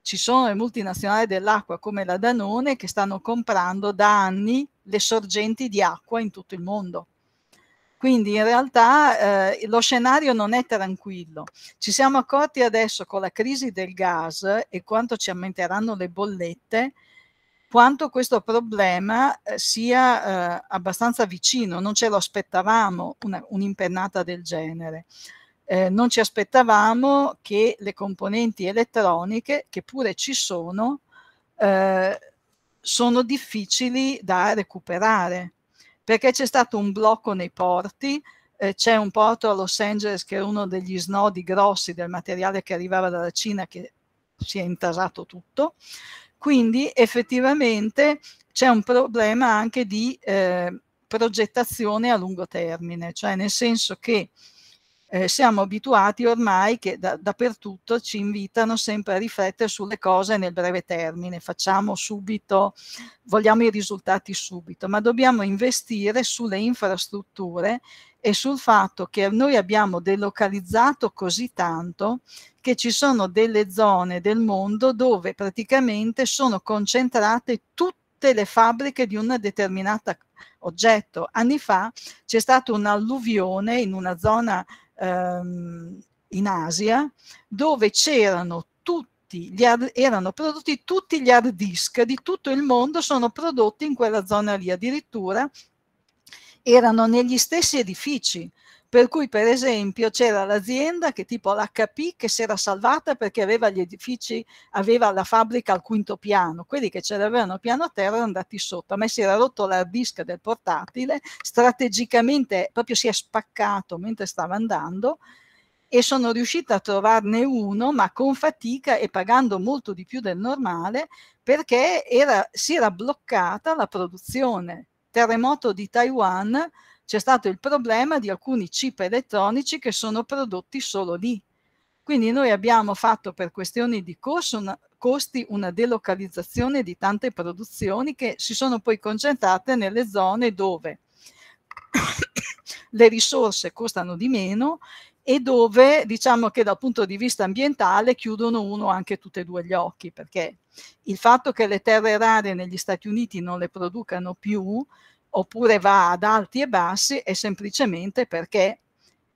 ci sono le multinazionali dell'acqua come la Danone che stanno comprando da anni le sorgenti di acqua in tutto il mondo. Quindi in realtà eh, lo scenario non è tranquillo. Ci siamo accorti adesso con la crisi del gas e quanto ci aumenteranno le bollette, quanto questo problema eh, sia eh, abbastanza vicino. Non ce lo aspettavamo una, un'impennata del genere eh, non ci aspettavamo che le componenti elettroniche, che pure ci sono, eh, sono difficili da recuperare, perché c'è stato un blocco nei porti, eh, c'è un porto a Los Angeles che è uno degli snodi grossi del materiale che arrivava dalla Cina che si è intasato tutto, quindi effettivamente c'è un problema anche di eh, progettazione a lungo termine, cioè nel senso che eh, siamo abituati ormai che da, dappertutto ci invitano sempre a riflettere sulle cose nel breve termine, facciamo subito, vogliamo i risultati subito, ma dobbiamo investire sulle infrastrutture e sul fatto che noi abbiamo delocalizzato così tanto che ci sono delle zone del mondo dove praticamente sono concentrate tutte le fabbriche di una determinata oggetto. Anni fa c'è stata un'alluvione in una zona ehm, in Asia, dove c'erano tutti gli hard, erano prodotti tutti gli hard disk di tutto il mondo, sono prodotti in quella zona lì, addirittura erano negli stessi edifici, per cui per esempio c'era l'azienda che tipo l'HP che si era salvata perché aveva gli edifici, aveva la fabbrica al quinto piano, quelli che ce l'avevano piano a terra erano andati sotto, a me si era rotto l'hard disk del portatile, strategicamente proprio si è spaccato mentre stava andando e sono riuscita a trovarne uno, ma con fatica e pagando molto di più del normale, perché era, si era bloccata la produzione. Terremoto di Taiwan c'è stato il problema di alcuni chip elettronici che sono prodotti solo lì. Quindi noi abbiamo fatto per questioni di corso una, costi una delocalizzazione di tante produzioni che si sono poi concentrate nelle zone dove le risorse costano di meno e dove diciamo che dal punto di vista ambientale chiudono uno anche tutti e due gli occhi, perché il fatto che le terre rare negli Stati Uniti non le producano più oppure va ad alti e bassi è semplicemente perché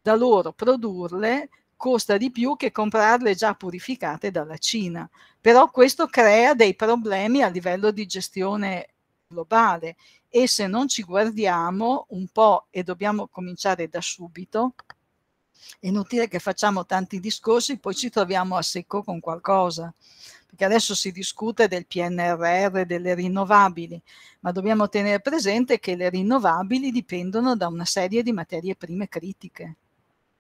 da loro produrle costa di più che comprarle già purificate dalla Cina. Però questo crea dei problemi a livello di gestione globale e se non ci guardiamo un po' e dobbiamo cominciare da subito, è inutile che facciamo tanti discorsi, poi ci troviamo a secco con qualcosa perché adesso si discute del PNRR, delle rinnovabili, ma dobbiamo tenere presente che le rinnovabili dipendono da una serie di materie prime critiche.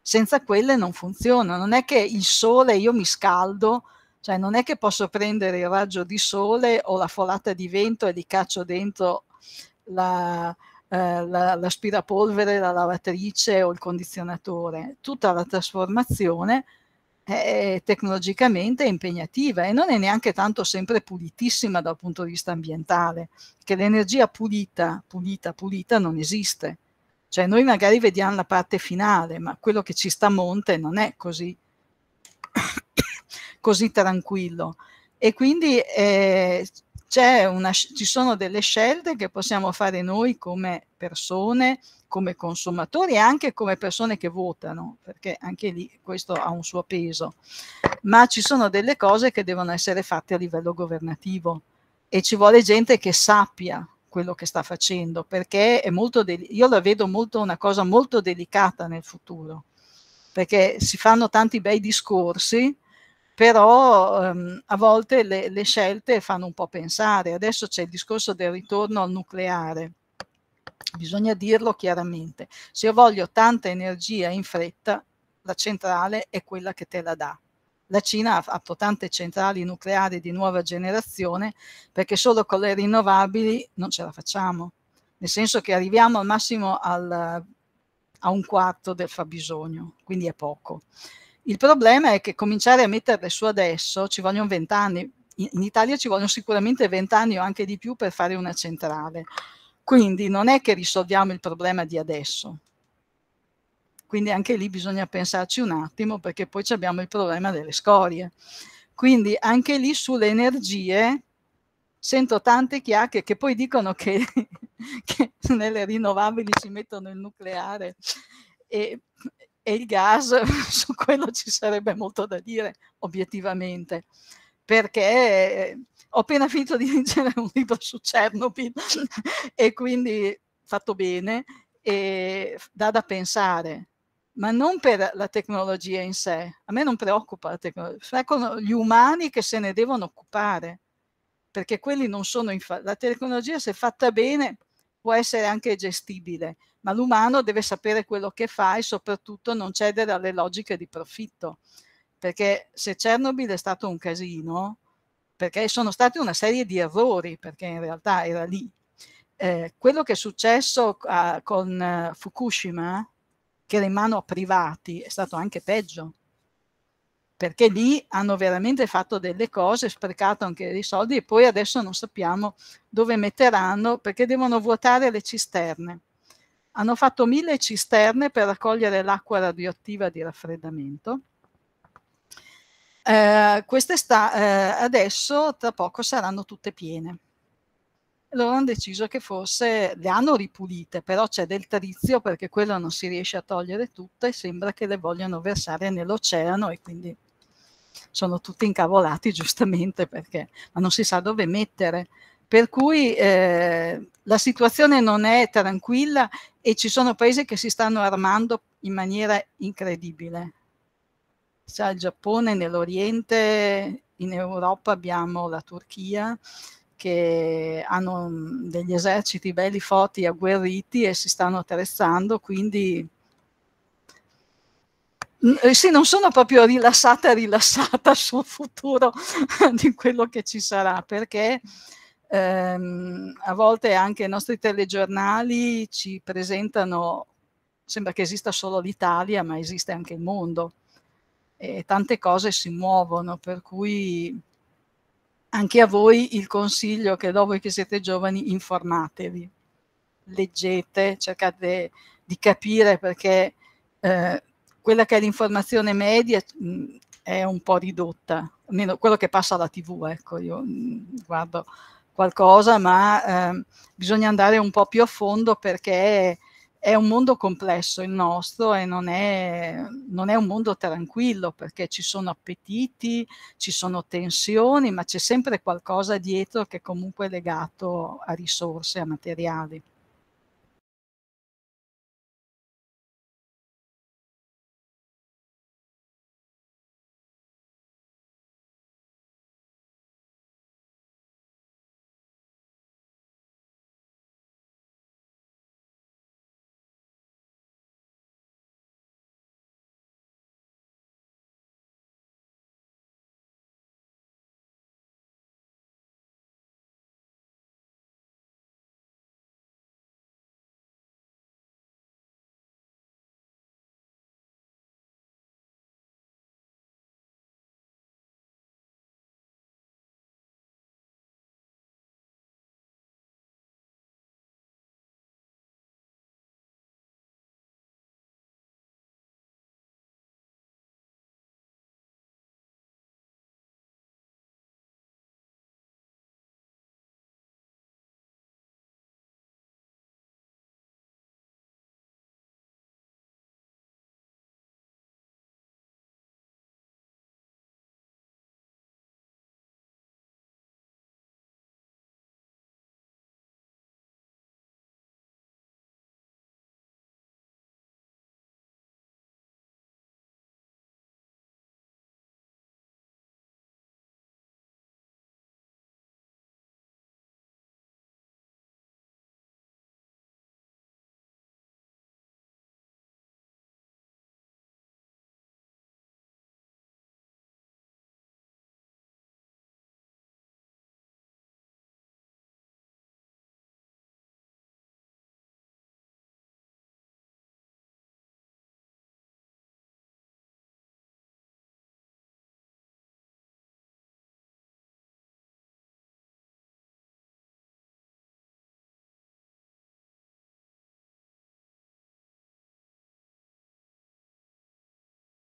Senza quelle non funziona, non è che il sole io mi scaldo, cioè non è che posso prendere il raggio di sole o la folata di vento e li caccio dentro la, eh, la, l'aspirapolvere, la lavatrice o il condizionatore. Tutta la trasformazione è tecnologicamente impegnativa e non è neanche tanto sempre pulitissima dal punto di vista ambientale, che l'energia pulita, pulita, pulita non esiste. Cioè noi magari vediamo la parte finale, ma quello che ci sta a monte non è così, così tranquillo. E quindi eh, una, ci sono delle scelte che possiamo fare noi come persone, come consumatori e anche come persone che votano, perché anche lì questo ha un suo peso. Ma ci sono delle cose che devono essere fatte a livello governativo e ci vuole gente che sappia quello che sta facendo, perché è molto io la vedo molto una cosa molto delicata nel futuro, perché si fanno tanti bei discorsi, però ehm, a volte le, le scelte fanno un po' pensare. Adesso c'è il discorso del ritorno al nucleare Bisogna dirlo chiaramente, se io voglio tanta energia in fretta, la centrale è quella che te la dà. La Cina ha fatto tante centrali nucleari di nuova generazione perché solo con le rinnovabili non ce la facciamo, nel senso che arriviamo al massimo al, a un quarto del fabbisogno, quindi è poco. Il problema è che cominciare a metterle su adesso ci vogliono vent'anni, in Italia ci vogliono sicuramente vent'anni o anche di più per fare una centrale. Quindi non è che risolviamo il problema di adesso. Quindi anche lì bisogna pensarci un attimo perché poi abbiamo il problema delle scorie. Quindi anche lì sulle energie sento tante chiacchiere che poi dicono che, che nelle rinnovabili si mettono il nucleare e, e il gas, su quello ci sarebbe molto da dire obiettivamente, perché ho appena finito di leggere un libro su Chernobyl e quindi fatto bene e dà da pensare ma non per la tecnologia in sé. A me non preoccupa la tecnologia, sono ecco, gli umani che se ne devono occupare, perché quelli non sono infa- la tecnologia se fatta bene può essere anche gestibile, ma l'umano deve sapere quello che fa e soprattutto non cedere alle logiche di profitto, perché se Chernobyl è stato un casino, perché sono stati una serie di errori, perché in realtà era lì. Eh, quello che è successo uh, con uh, Fukushima, che era in mano a privati, è stato anche peggio, perché lì hanno veramente fatto delle cose, sprecato anche dei soldi e poi adesso non sappiamo dove metteranno perché devono vuotare le cisterne. Hanno fatto mille cisterne per raccogliere l'acqua radioattiva di raffreddamento eh, queste sta, eh, adesso tra poco saranno tutte piene. Loro hanno deciso che forse le hanno ripulite, però c'è del trizio perché quello non si riesce a togliere tutte e sembra che le vogliano versare nell'oceano e quindi sono tutti incavolati giustamente perché ma non si sa dove mettere. Per cui eh, la situazione non è tranquilla e ci sono paesi che si stanno armando in maniera incredibile c'è il Giappone nell'Oriente, in Europa abbiamo la Turchia che hanno mm, degli eserciti belli forti, agguerriti e si stanno attrezzando, quindi mm, eh, sì, non sono proprio rilassata rilassata sul futuro di quello che ci sarà, perché ehm, a volte anche i nostri telegiornali ci presentano, sembra che esista solo l'Italia, ma esiste anche il mondo eh, tante cose si muovono, per cui anche a voi il consiglio che do voi che siete giovani, informatevi, leggete, cercate di capire perché eh, quella che è l'informazione media mh, mm, è un po' ridotta, almeno quello che passa alla tv, ecco, io mh, mm, guardo qualcosa, ma eh, bisogna andare un po' più a fondo perché è un mondo complesso il nostro e non è, non è, un mondo tranquillo perché ci sono appetiti, ci sono tensioni, ma c'è sempre qualcosa dietro che comunque è legato a risorse, a materiali.